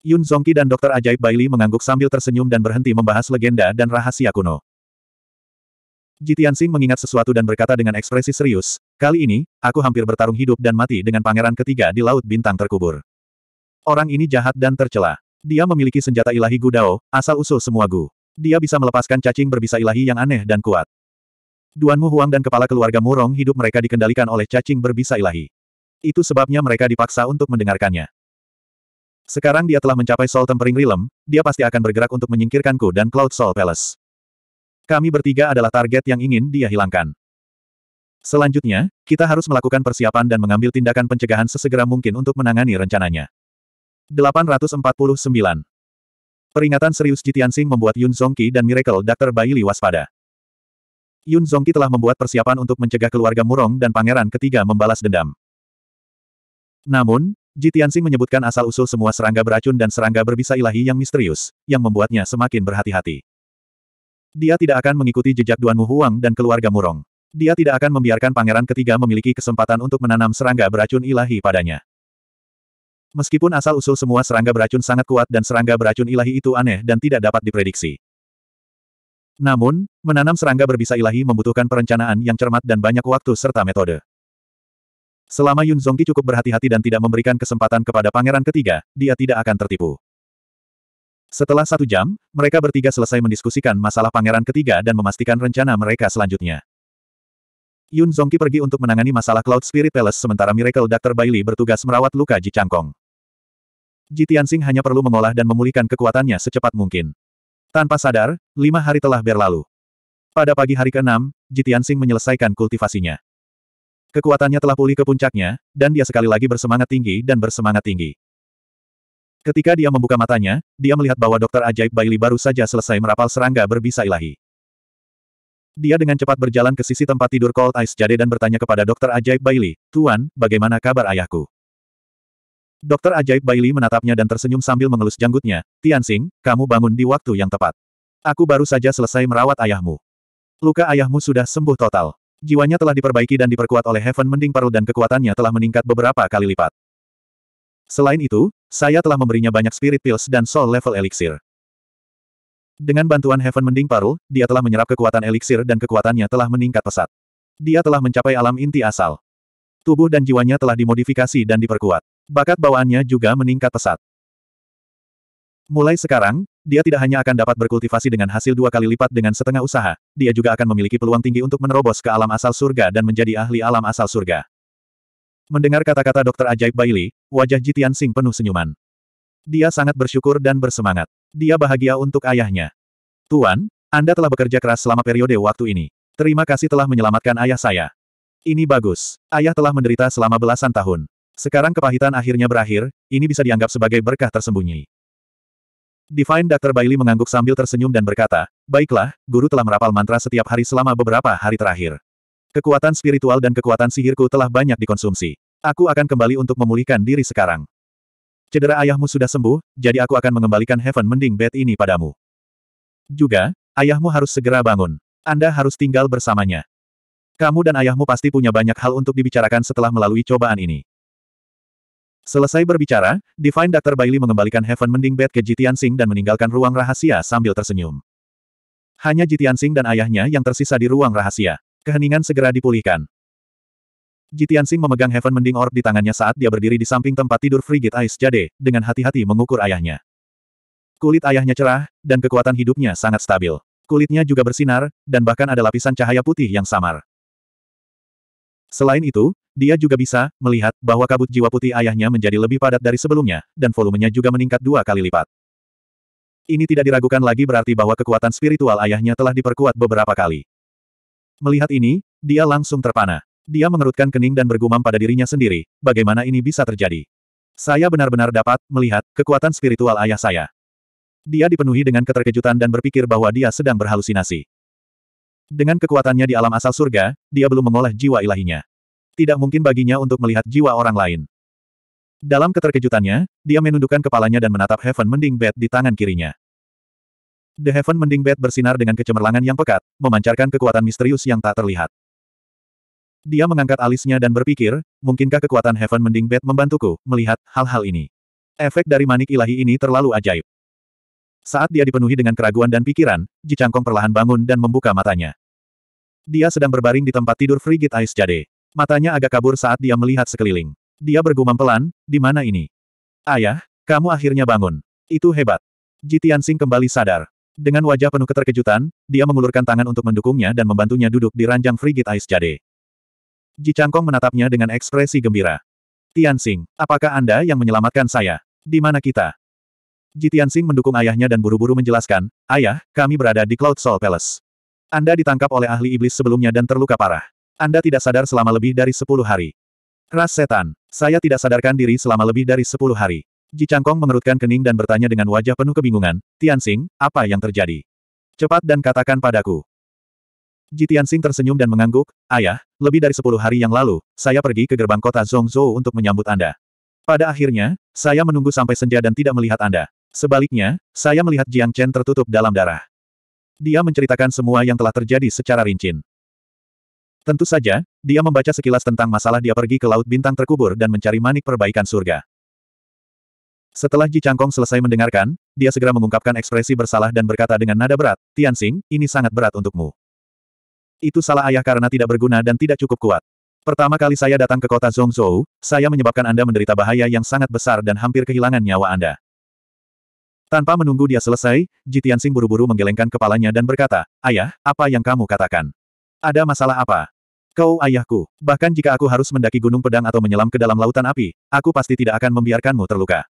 Yun Zongki dan Dokter Ajaib Bailey mengangguk sambil tersenyum dan berhenti membahas legenda dan rahasia kuno. Jitian mengingat sesuatu dan berkata dengan ekspresi serius, kali ini, aku hampir bertarung hidup dan mati dengan pangeran ketiga di Laut Bintang Terkubur. Orang ini jahat dan tercela. Dia memiliki senjata ilahi Gudao, asal-usul semua Gu. Dia bisa melepaskan cacing berbisa ilahi yang aneh dan kuat. Duanmu Huang dan kepala keluarga Murong hidup mereka dikendalikan oleh cacing berbisa ilahi. Itu sebabnya mereka dipaksa untuk mendengarkannya. Sekarang dia telah mencapai Soul Tempering Realm, dia pasti akan bergerak untuk menyingkirkanku dan Cloud Soul Palace. Kami bertiga adalah target yang ingin dia hilangkan. Selanjutnya, kita harus melakukan persiapan dan mengambil tindakan pencegahan sesegera mungkin untuk menangani rencananya. 849. Peringatan serius Jitian Sing membuat Yun Zongqi dan Miracle Dr. Bailey waspada. Yun Zongki telah membuat persiapan untuk mencegah keluarga Murong dan pangeran ketiga membalas dendam. Namun, Ji menyebutkan asal-usul semua serangga beracun dan serangga berbisa ilahi yang misterius, yang membuatnya semakin berhati-hati. Dia tidak akan mengikuti jejak Duan Mu Huang dan keluarga Murong. Dia tidak akan membiarkan pangeran ketiga memiliki kesempatan untuk menanam serangga beracun ilahi padanya. Meskipun asal-usul semua serangga beracun sangat kuat dan serangga beracun ilahi itu aneh dan tidak dapat diprediksi. Namun, menanam serangga berbisa ilahi membutuhkan perencanaan yang cermat dan banyak waktu serta metode. Selama Yun Zongqi cukup berhati-hati dan tidak memberikan kesempatan kepada pangeran ketiga, dia tidak akan tertipu. Setelah satu jam, mereka bertiga selesai mendiskusikan masalah pangeran ketiga dan memastikan rencana mereka selanjutnya. Yun Zongqi pergi untuk menangani masalah Cloud Spirit Palace sementara Miracle Dr. Bailey bertugas merawat luka Ji Changkong. Ji Tianxing hanya perlu mengolah dan memulihkan kekuatannya secepat mungkin. Tanpa sadar, lima hari telah berlalu. Pada pagi hari ke-6, Jitiansing menyelesaikan kultivasinya. Kekuatannya telah pulih ke puncaknya, dan dia sekali lagi bersemangat tinggi dan bersemangat tinggi. Ketika dia membuka matanya, dia melihat bahwa dokter ajaib Bailey baru saja selesai merapal serangga berbisa ilahi. Dia dengan cepat berjalan ke sisi tempat tidur Cold Ice Jade dan bertanya kepada dokter ajaib Bailey, Tuan, bagaimana kabar ayahku? Dokter ajaib Bailey menatapnya dan tersenyum sambil mengelus janggutnya. Tianxing, kamu bangun di waktu yang tepat. Aku baru saja selesai merawat ayahmu. Luka ayahmu sudah sembuh total. Jiwanya telah diperbaiki dan diperkuat oleh Heaven Mending Parul dan kekuatannya telah meningkat beberapa kali lipat. Selain itu, saya telah memberinya banyak spirit pills dan soul level elixir. Dengan bantuan Heaven Mending Parul, dia telah menyerap kekuatan elixir dan kekuatannya telah meningkat pesat. Dia telah mencapai alam inti asal. Tubuh dan jiwanya telah dimodifikasi dan diperkuat. Bakat bawaannya juga meningkat pesat. Mulai sekarang, dia tidak hanya akan dapat berkultivasi dengan hasil dua kali lipat dengan setengah usaha, dia juga akan memiliki peluang tinggi untuk menerobos ke alam asal surga dan menjadi ahli alam asal surga. Mendengar kata-kata dokter ajaib Bailey, wajah Jitian Sing penuh senyuman. Dia sangat bersyukur dan bersemangat. Dia bahagia untuk ayahnya. Tuan, Anda telah bekerja keras selama periode waktu ini. Terima kasih telah menyelamatkan ayah saya. Ini bagus. Ayah telah menderita selama belasan tahun. Sekarang kepahitan akhirnya berakhir, ini bisa dianggap sebagai berkah tersembunyi. Divine Dr. Bailey mengangguk sambil tersenyum dan berkata, Baiklah, guru telah merapal mantra setiap hari selama beberapa hari terakhir. Kekuatan spiritual dan kekuatan sihirku telah banyak dikonsumsi. Aku akan kembali untuk memulihkan diri sekarang. Cedera ayahmu sudah sembuh, jadi aku akan mengembalikan Heaven Mending Bed ini padamu. Juga, ayahmu harus segera bangun. Anda harus tinggal bersamanya. Kamu dan ayahmu pasti punya banyak hal untuk dibicarakan setelah melalui cobaan ini. Selesai berbicara, Divine Dr. Bailey mengembalikan Heaven Mending Bed ke Jitian Singh dan meninggalkan ruang rahasia sambil tersenyum. Hanya Jitian Singh dan ayahnya yang tersisa di ruang rahasia. Keheningan segera dipulihkan. Jitian Singh memegang Heaven Mending Orb di tangannya saat dia berdiri di samping tempat tidur frigid Ice Jade, dengan hati-hati mengukur ayahnya. Kulit ayahnya cerah, dan kekuatan hidupnya sangat stabil. Kulitnya juga bersinar, dan bahkan ada lapisan cahaya putih yang samar. Selain itu, dia juga bisa melihat bahwa kabut jiwa putih ayahnya menjadi lebih padat dari sebelumnya, dan volumenya juga meningkat dua kali lipat. Ini tidak diragukan lagi berarti bahwa kekuatan spiritual ayahnya telah diperkuat beberapa kali. Melihat ini, dia langsung terpana. Dia mengerutkan kening dan bergumam pada dirinya sendiri, bagaimana ini bisa terjadi. Saya benar-benar dapat melihat kekuatan spiritual ayah saya. Dia dipenuhi dengan keterkejutan dan berpikir bahwa dia sedang berhalusinasi. Dengan kekuatannya di alam asal surga, dia belum mengolah jiwa ilahinya. Tidak mungkin baginya untuk melihat jiwa orang lain. Dalam keterkejutannya, dia menundukkan kepalanya dan menatap Heaven Mending Bed di tangan kirinya. The Heaven Mending Bed bersinar dengan kecemerlangan yang pekat, memancarkan kekuatan misterius yang tak terlihat. Dia mengangkat alisnya dan berpikir, mungkinkah kekuatan Heaven Mending Bed membantuku melihat hal-hal ini? Efek dari manik ilahi ini terlalu ajaib. Saat dia dipenuhi dengan keraguan dan pikiran, Ji perlahan bangun dan membuka matanya. Dia sedang berbaring di tempat tidur Frigid Ice Jade. Matanya agak kabur saat dia melihat sekeliling. Dia bergumam pelan, di mana ini? Ayah, kamu akhirnya bangun. Itu hebat. Jitian Sing kembali sadar. Dengan wajah penuh keterkejutan, dia mengulurkan tangan untuk mendukungnya dan membantunya duduk di ranjang Frigid Ice Jade. Ji Changkong menatapnya dengan ekspresi gembira. Tian Sing, apakah Anda yang menyelamatkan saya? Di mana kita? Ji Tian Sing mendukung ayahnya dan buru-buru menjelaskan, Ayah, kami berada di Cloud Soul Palace. Anda ditangkap oleh ahli iblis sebelumnya dan terluka parah. Anda tidak sadar selama lebih dari sepuluh hari. Ras setan, saya tidak sadarkan diri selama lebih dari sepuluh hari. Ji Changkong mengerutkan kening dan bertanya dengan wajah penuh kebingungan, Tianxing, apa yang terjadi? Cepat dan katakan padaku. Ji Tianxing tersenyum dan mengangguk, Ayah, lebih dari sepuluh hari yang lalu, saya pergi ke gerbang kota Zhongzhou untuk menyambut Anda. Pada akhirnya, saya menunggu sampai senja dan tidak melihat Anda. Sebaliknya, saya melihat Jiang Chen tertutup dalam darah. Dia menceritakan semua yang telah terjadi secara rinci. Tentu saja, dia membaca sekilas tentang masalah dia pergi ke Laut Bintang Terkubur dan mencari manik perbaikan surga. Setelah Ji Changkong selesai mendengarkan, dia segera mengungkapkan ekspresi bersalah dan berkata dengan nada berat, Tianxing, ini sangat berat untukmu. Itu salah ayah karena tidak berguna dan tidak cukup kuat. Pertama kali saya datang ke kota Zhongzhou, saya menyebabkan Anda menderita bahaya yang sangat besar dan hampir kehilangan nyawa Anda. Tanpa menunggu dia selesai, Sing buru-buru menggelengkan kepalanya dan berkata, Ayah, apa yang kamu katakan? Ada masalah apa? Kau ayahku, bahkan jika aku harus mendaki gunung pedang atau menyelam ke dalam lautan api, aku pasti tidak akan membiarkanmu terluka.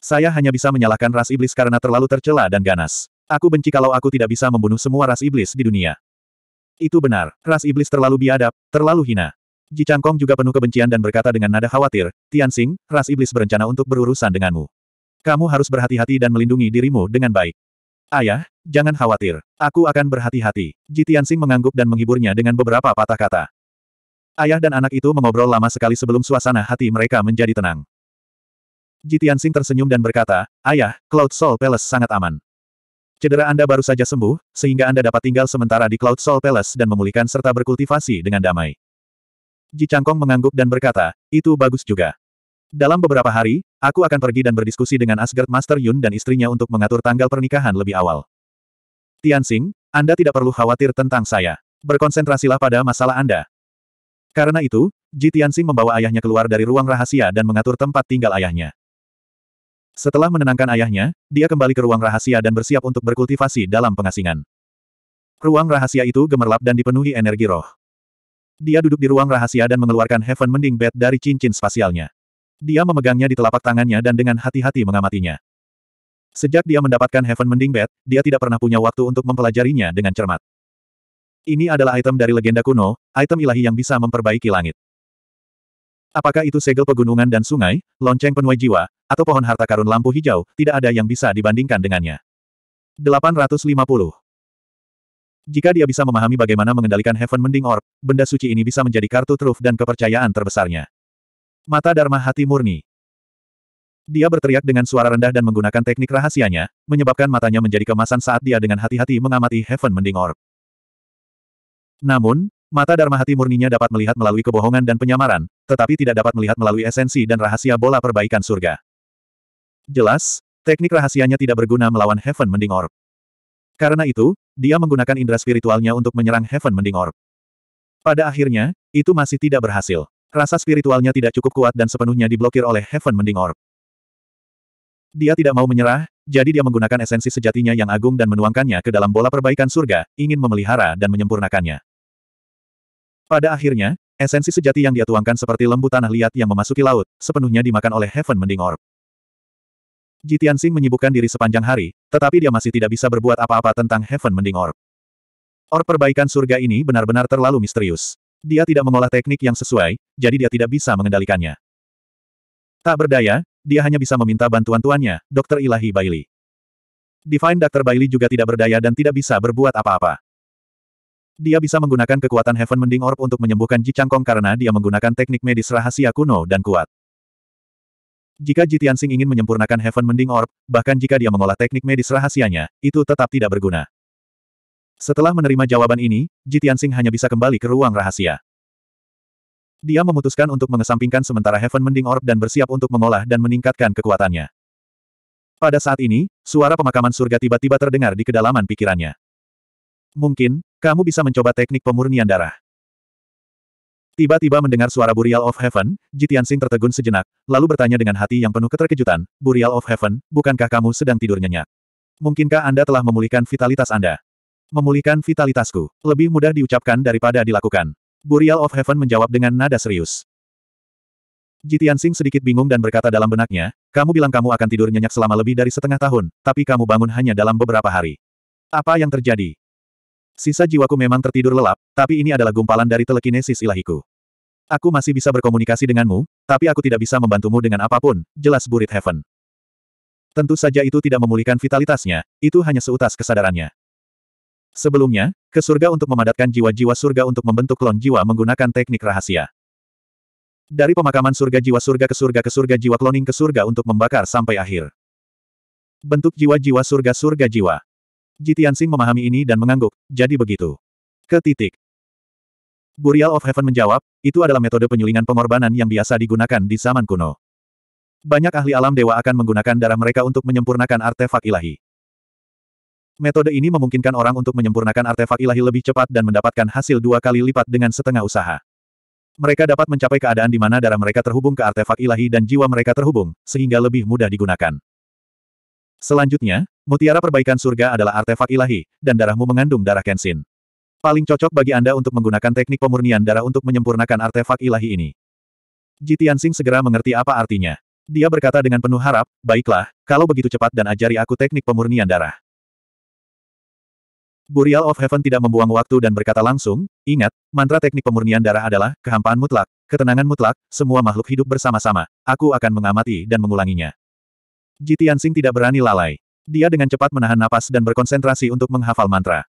Saya hanya bisa menyalahkan ras iblis karena terlalu tercela dan ganas. Aku benci kalau aku tidak bisa membunuh semua ras iblis di dunia. Itu benar, ras iblis terlalu biadab, terlalu hina. Ji Changkong juga penuh kebencian dan berkata dengan nada khawatir, Tianxing, ras iblis berencana untuk berurusan denganmu. Kamu harus berhati-hati dan melindungi dirimu dengan baik. Ayah, jangan khawatir. Aku akan berhati-hati. Jitian Sing mengangguk dan menghiburnya dengan beberapa patah kata. Ayah dan anak itu mengobrol lama sekali sebelum suasana hati mereka menjadi tenang. Jitian Sing tersenyum dan berkata, Ayah, Cloud Soul Palace sangat aman. Cedera Anda baru saja sembuh, sehingga Anda dapat tinggal sementara di Cloud Soul Palace dan memulihkan serta berkultivasi dengan damai. Ji Changkong mengangguk dan berkata, itu bagus juga. Dalam beberapa hari, Aku akan pergi dan berdiskusi dengan Asgard Master Yun dan istrinya untuk mengatur tanggal pernikahan lebih awal. Tianxing, Anda tidak perlu khawatir tentang saya. Berkonsentrasilah pada masalah Anda. Karena itu, Ji Tianxing membawa ayahnya keluar dari ruang rahasia dan mengatur tempat tinggal ayahnya. Setelah menenangkan ayahnya, dia kembali ke ruang rahasia dan bersiap untuk berkultivasi dalam pengasingan. Ruang rahasia itu gemerlap dan dipenuhi energi roh. Dia duduk di ruang rahasia dan mengeluarkan Heaven Mending Bed dari cincin spasialnya. Dia memegangnya di telapak tangannya dan dengan hati-hati mengamatinya. Sejak dia mendapatkan Heaven Mending Bed, dia tidak pernah punya waktu untuk mempelajarinya dengan cermat. Ini adalah item dari legenda kuno, item ilahi yang bisa memperbaiki langit. Apakah itu segel pegunungan dan sungai, lonceng penuai jiwa, atau pohon harta karun lampu hijau, tidak ada yang bisa dibandingkan dengannya. 850. Jika dia bisa memahami bagaimana mengendalikan Heaven Mending Orb, benda suci ini bisa menjadi kartu truf dan kepercayaan terbesarnya. Mata Dharma hati murni. Dia berteriak dengan suara rendah dan menggunakan teknik rahasianya, menyebabkan matanya menjadi kemasan saat dia dengan hati-hati mengamati Heaven Mending Orb. Namun, mata Dharma hati murninya dapat melihat melalui kebohongan dan penyamaran, tetapi tidak dapat melihat melalui esensi dan rahasia bola perbaikan surga. Jelas, teknik rahasianya tidak berguna melawan Heaven Mending Orb. Karena itu, dia menggunakan indera spiritualnya untuk menyerang Heaven Mending Orb. Pada akhirnya, itu masih tidak berhasil. Rasa spiritualnya tidak cukup kuat dan sepenuhnya diblokir oleh Heaven Mending Orb. Dia tidak mau menyerah, jadi dia menggunakan esensi sejatinya yang agung dan menuangkannya ke dalam bola perbaikan surga, ingin memelihara dan menyempurnakannya. Pada akhirnya, esensi sejati yang dia tuangkan seperti lembu tanah liat yang memasuki laut, sepenuhnya dimakan oleh Heaven Mending Orb. Jitian Sing menyibukkan diri sepanjang hari, tetapi dia masih tidak bisa berbuat apa-apa tentang Heaven Mending Orb. Orb perbaikan surga ini benar-benar terlalu misterius. Dia tidak mengolah teknik yang sesuai, jadi dia tidak bisa mengendalikannya. Tak berdaya, dia hanya bisa meminta bantuan tuannya, Dr. Ilahi Bailey. Divine Dr. Bailey juga tidak berdaya dan tidak bisa berbuat apa-apa. Dia bisa menggunakan kekuatan Heaven Mending Orb untuk menyembuhkan Ji Changkong karena dia menggunakan teknik medis rahasia kuno dan kuat. Jika Ji Tianxing ingin menyempurnakan Heaven Mending Orb, bahkan jika dia mengolah teknik medis rahasianya, itu tetap tidak berguna. Setelah menerima jawaban ini, Ji Tianxing hanya bisa kembali ke ruang rahasia. Dia memutuskan untuk mengesampingkan sementara Heaven Mending Orb dan bersiap untuk mengolah dan meningkatkan kekuatannya. Pada saat ini, suara pemakaman surga tiba-tiba terdengar di kedalaman pikirannya. Mungkin, kamu bisa mencoba teknik pemurnian darah. Tiba-tiba mendengar suara Burial of Heaven, Jitian Sing tertegun sejenak, lalu bertanya dengan hati yang penuh keterkejutan, Burial of Heaven, bukankah kamu sedang tidur nyenyak? Mungkinkah Anda telah memulihkan vitalitas Anda? Memulihkan vitalitasku. Lebih mudah diucapkan daripada dilakukan. Burial of Heaven menjawab dengan nada serius. Jitian Sing sedikit bingung dan berkata dalam benaknya, kamu bilang kamu akan tidur nyenyak selama lebih dari setengah tahun, tapi kamu bangun hanya dalam beberapa hari. Apa yang terjadi? Sisa jiwaku memang tertidur lelap, tapi ini adalah gumpalan dari telekinesis ilahiku. Aku masih bisa berkomunikasi denganmu, tapi aku tidak bisa membantumu dengan apapun, jelas Burit Heaven. Tentu saja itu tidak memulihkan vitalitasnya, itu hanya seutas kesadarannya. Sebelumnya, ke surga untuk memadatkan jiwa-jiwa surga untuk membentuk klon jiwa menggunakan teknik rahasia. Dari pemakaman surga jiwa surga ke surga ke surga jiwa kloning ke surga untuk membakar sampai akhir. Bentuk jiwa-jiwa surga surga jiwa. Jitiansing memahami ini dan mengangguk, jadi begitu. Ke titik. Burial of Heaven menjawab, itu adalah metode penyulingan pengorbanan yang biasa digunakan di zaman kuno. Banyak ahli alam dewa akan menggunakan darah mereka untuk menyempurnakan artefak ilahi. Metode ini memungkinkan orang untuk menyempurnakan artefak ilahi lebih cepat dan mendapatkan hasil dua kali lipat dengan setengah usaha. Mereka dapat mencapai keadaan di mana darah mereka terhubung ke artefak ilahi dan jiwa mereka terhubung, sehingga lebih mudah digunakan. Selanjutnya, mutiara perbaikan surga adalah artefak ilahi, dan darahmu mengandung darah Kenshin. Paling cocok bagi Anda untuk menggunakan teknik pemurnian darah untuk menyempurnakan artefak ilahi ini. Jitian segera mengerti apa artinya. Dia berkata dengan penuh harap, baiklah, kalau begitu cepat dan ajari aku teknik pemurnian darah. Burial of Heaven tidak membuang waktu dan berkata langsung, ingat, mantra teknik pemurnian darah adalah, kehampaan mutlak, ketenangan mutlak, semua makhluk hidup bersama-sama, aku akan mengamati dan mengulanginya. Jitian tidak berani lalai. Dia dengan cepat menahan napas dan berkonsentrasi untuk menghafal mantra.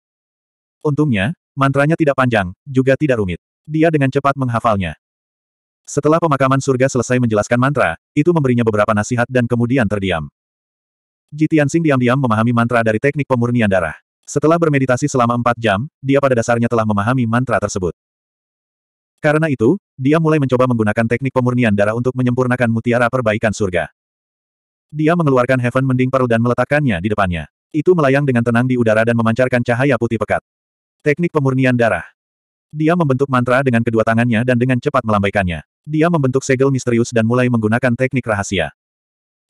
Untungnya, mantranya tidak panjang, juga tidak rumit. Dia dengan cepat menghafalnya. Setelah pemakaman surga selesai menjelaskan mantra, itu memberinya beberapa nasihat dan kemudian terdiam. Jitian diam-diam memahami mantra dari teknik pemurnian darah. Setelah bermeditasi selama empat jam, dia pada dasarnya telah memahami mantra tersebut. Karena itu, dia mulai mencoba menggunakan teknik pemurnian darah untuk menyempurnakan mutiara perbaikan surga. Dia mengeluarkan Heaven Mending Pearl dan meletakkannya di depannya. Itu melayang dengan tenang di udara dan memancarkan cahaya putih pekat. Teknik pemurnian darah. Dia membentuk mantra dengan kedua tangannya dan dengan cepat melambaikannya. Dia membentuk segel misterius dan mulai menggunakan teknik rahasia.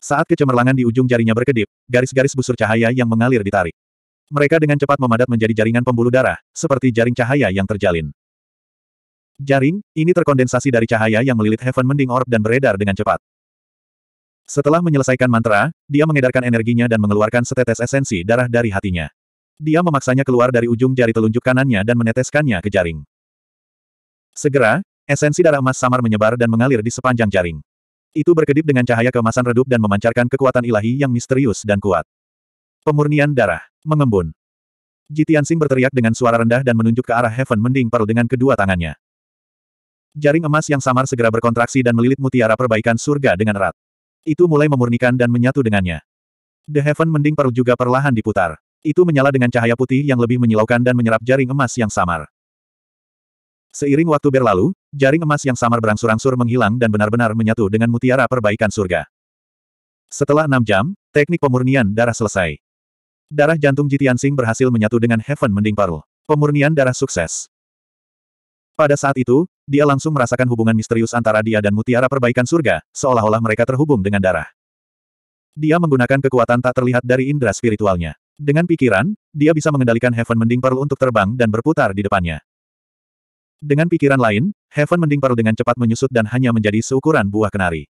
Saat kecemerlangan di ujung jarinya berkedip, garis-garis busur cahaya yang mengalir ditarik. Mereka dengan cepat memadat menjadi jaringan pembuluh darah, seperti jaring cahaya yang terjalin. Jaring, ini terkondensasi dari cahaya yang melilit Heaven Mending Orb dan beredar dengan cepat. Setelah menyelesaikan mantra, dia mengedarkan energinya dan mengeluarkan setetes esensi darah dari hatinya. Dia memaksanya keluar dari ujung jari telunjuk kanannya dan meneteskannya ke jaring. Segera, esensi darah emas samar menyebar dan mengalir di sepanjang jaring. Itu berkedip dengan cahaya keemasan redup dan memancarkan kekuatan ilahi yang misterius dan kuat. Pemurnian darah. Mengembun. Jitian Sing berteriak dengan suara rendah dan menunjuk ke arah Heaven Mending Pearl dengan kedua tangannya. Jaring emas yang samar segera berkontraksi dan melilit mutiara perbaikan surga dengan erat. Itu mulai memurnikan dan menyatu dengannya. The Heaven Mending Pearl juga perlahan diputar. Itu menyala dengan cahaya putih yang lebih menyilaukan dan menyerap jaring emas yang samar. Seiring waktu berlalu, jaring emas yang samar berangsur-angsur menghilang dan benar-benar menyatu dengan mutiara perbaikan surga. Setelah enam jam, teknik pemurnian darah selesai. Darah jantung Jitian Sing berhasil menyatu dengan Heaven Mending Paru. Pemurnian darah sukses. Pada saat itu, dia langsung merasakan hubungan misterius antara dia dan mutiara perbaikan surga, seolah-olah mereka terhubung dengan darah. Dia menggunakan kekuatan tak terlihat dari indera spiritualnya. Dengan pikiran, dia bisa mengendalikan Heaven Mending Pearl untuk terbang dan berputar di depannya. Dengan pikiran lain, Heaven Mending Pearl dengan cepat menyusut dan hanya menjadi seukuran buah kenari.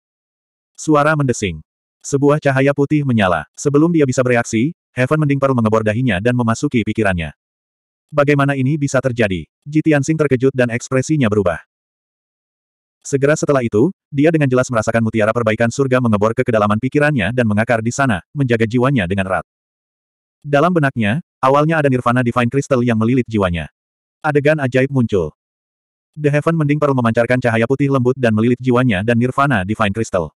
Suara mendesing. Sebuah cahaya putih menyala. Sebelum dia bisa bereaksi, Heaven Mending Pearl mengebor dahinya dan memasuki pikirannya. Bagaimana ini bisa terjadi? Sing terkejut dan ekspresinya berubah. Segera setelah itu, dia dengan jelas merasakan mutiara perbaikan surga mengebor ke kedalaman pikirannya dan mengakar di sana, menjaga jiwanya dengan erat. Dalam benaknya, awalnya ada nirvana divine crystal yang melilit jiwanya. Adegan ajaib muncul. The Heaven Mending Pearl memancarkan cahaya putih lembut dan melilit jiwanya dan Nirvana Divine Crystal.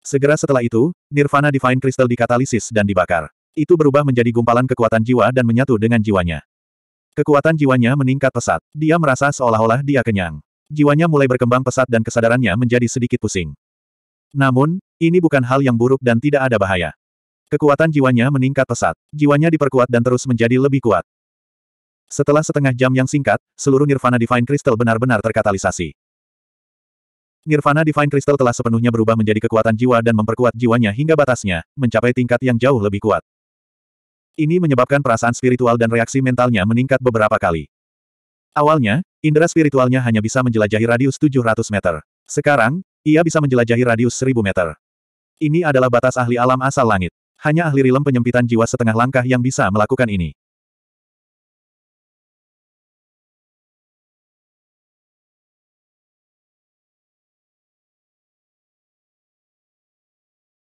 Segera setelah itu, Nirvana Divine Crystal dikatalisis dan dibakar itu berubah menjadi gumpalan kekuatan jiwa dan menyatu dengan jiwanya. Kekuatan jiwanya meningkat pesat. Dia merasa seolah-olah dia kenyang. Jiwanya mulai berkembang pesat dan kesadarannya menjadi sedikit pusing. Namun, ini bukan hal yang buruk dan tidak ada bahaya. Kekuatan jiwanya meningkat pesat. Jiwanya diperkuat dan terus menjadi lebih kuat. Setelah setengah jam yang singkat, seluruh Nirvana Divine Crystal benar-benar terkatalisasi. Nirvana Divine Crystal telah sepenuhnya berubah menjadi kekuatan jiwa dan memperkuat jiwanya hingga batasnya, mencapai tingkat yang jauh lebih kuat. Ini menyebabkan perasaan spiritual dan reaksi mentalnya meningkat beberapa kali. Awalnya, indera spiritualnya hanya bisa menjelajahi radius 700 meter. Sekarang, ia bisa menjelajahi radius 1000 meter. Ini adalah batas ahli alam asal langit. Hanya ahli rilem penyempitan jiwa setengah langkah yang bisa melakukan ini.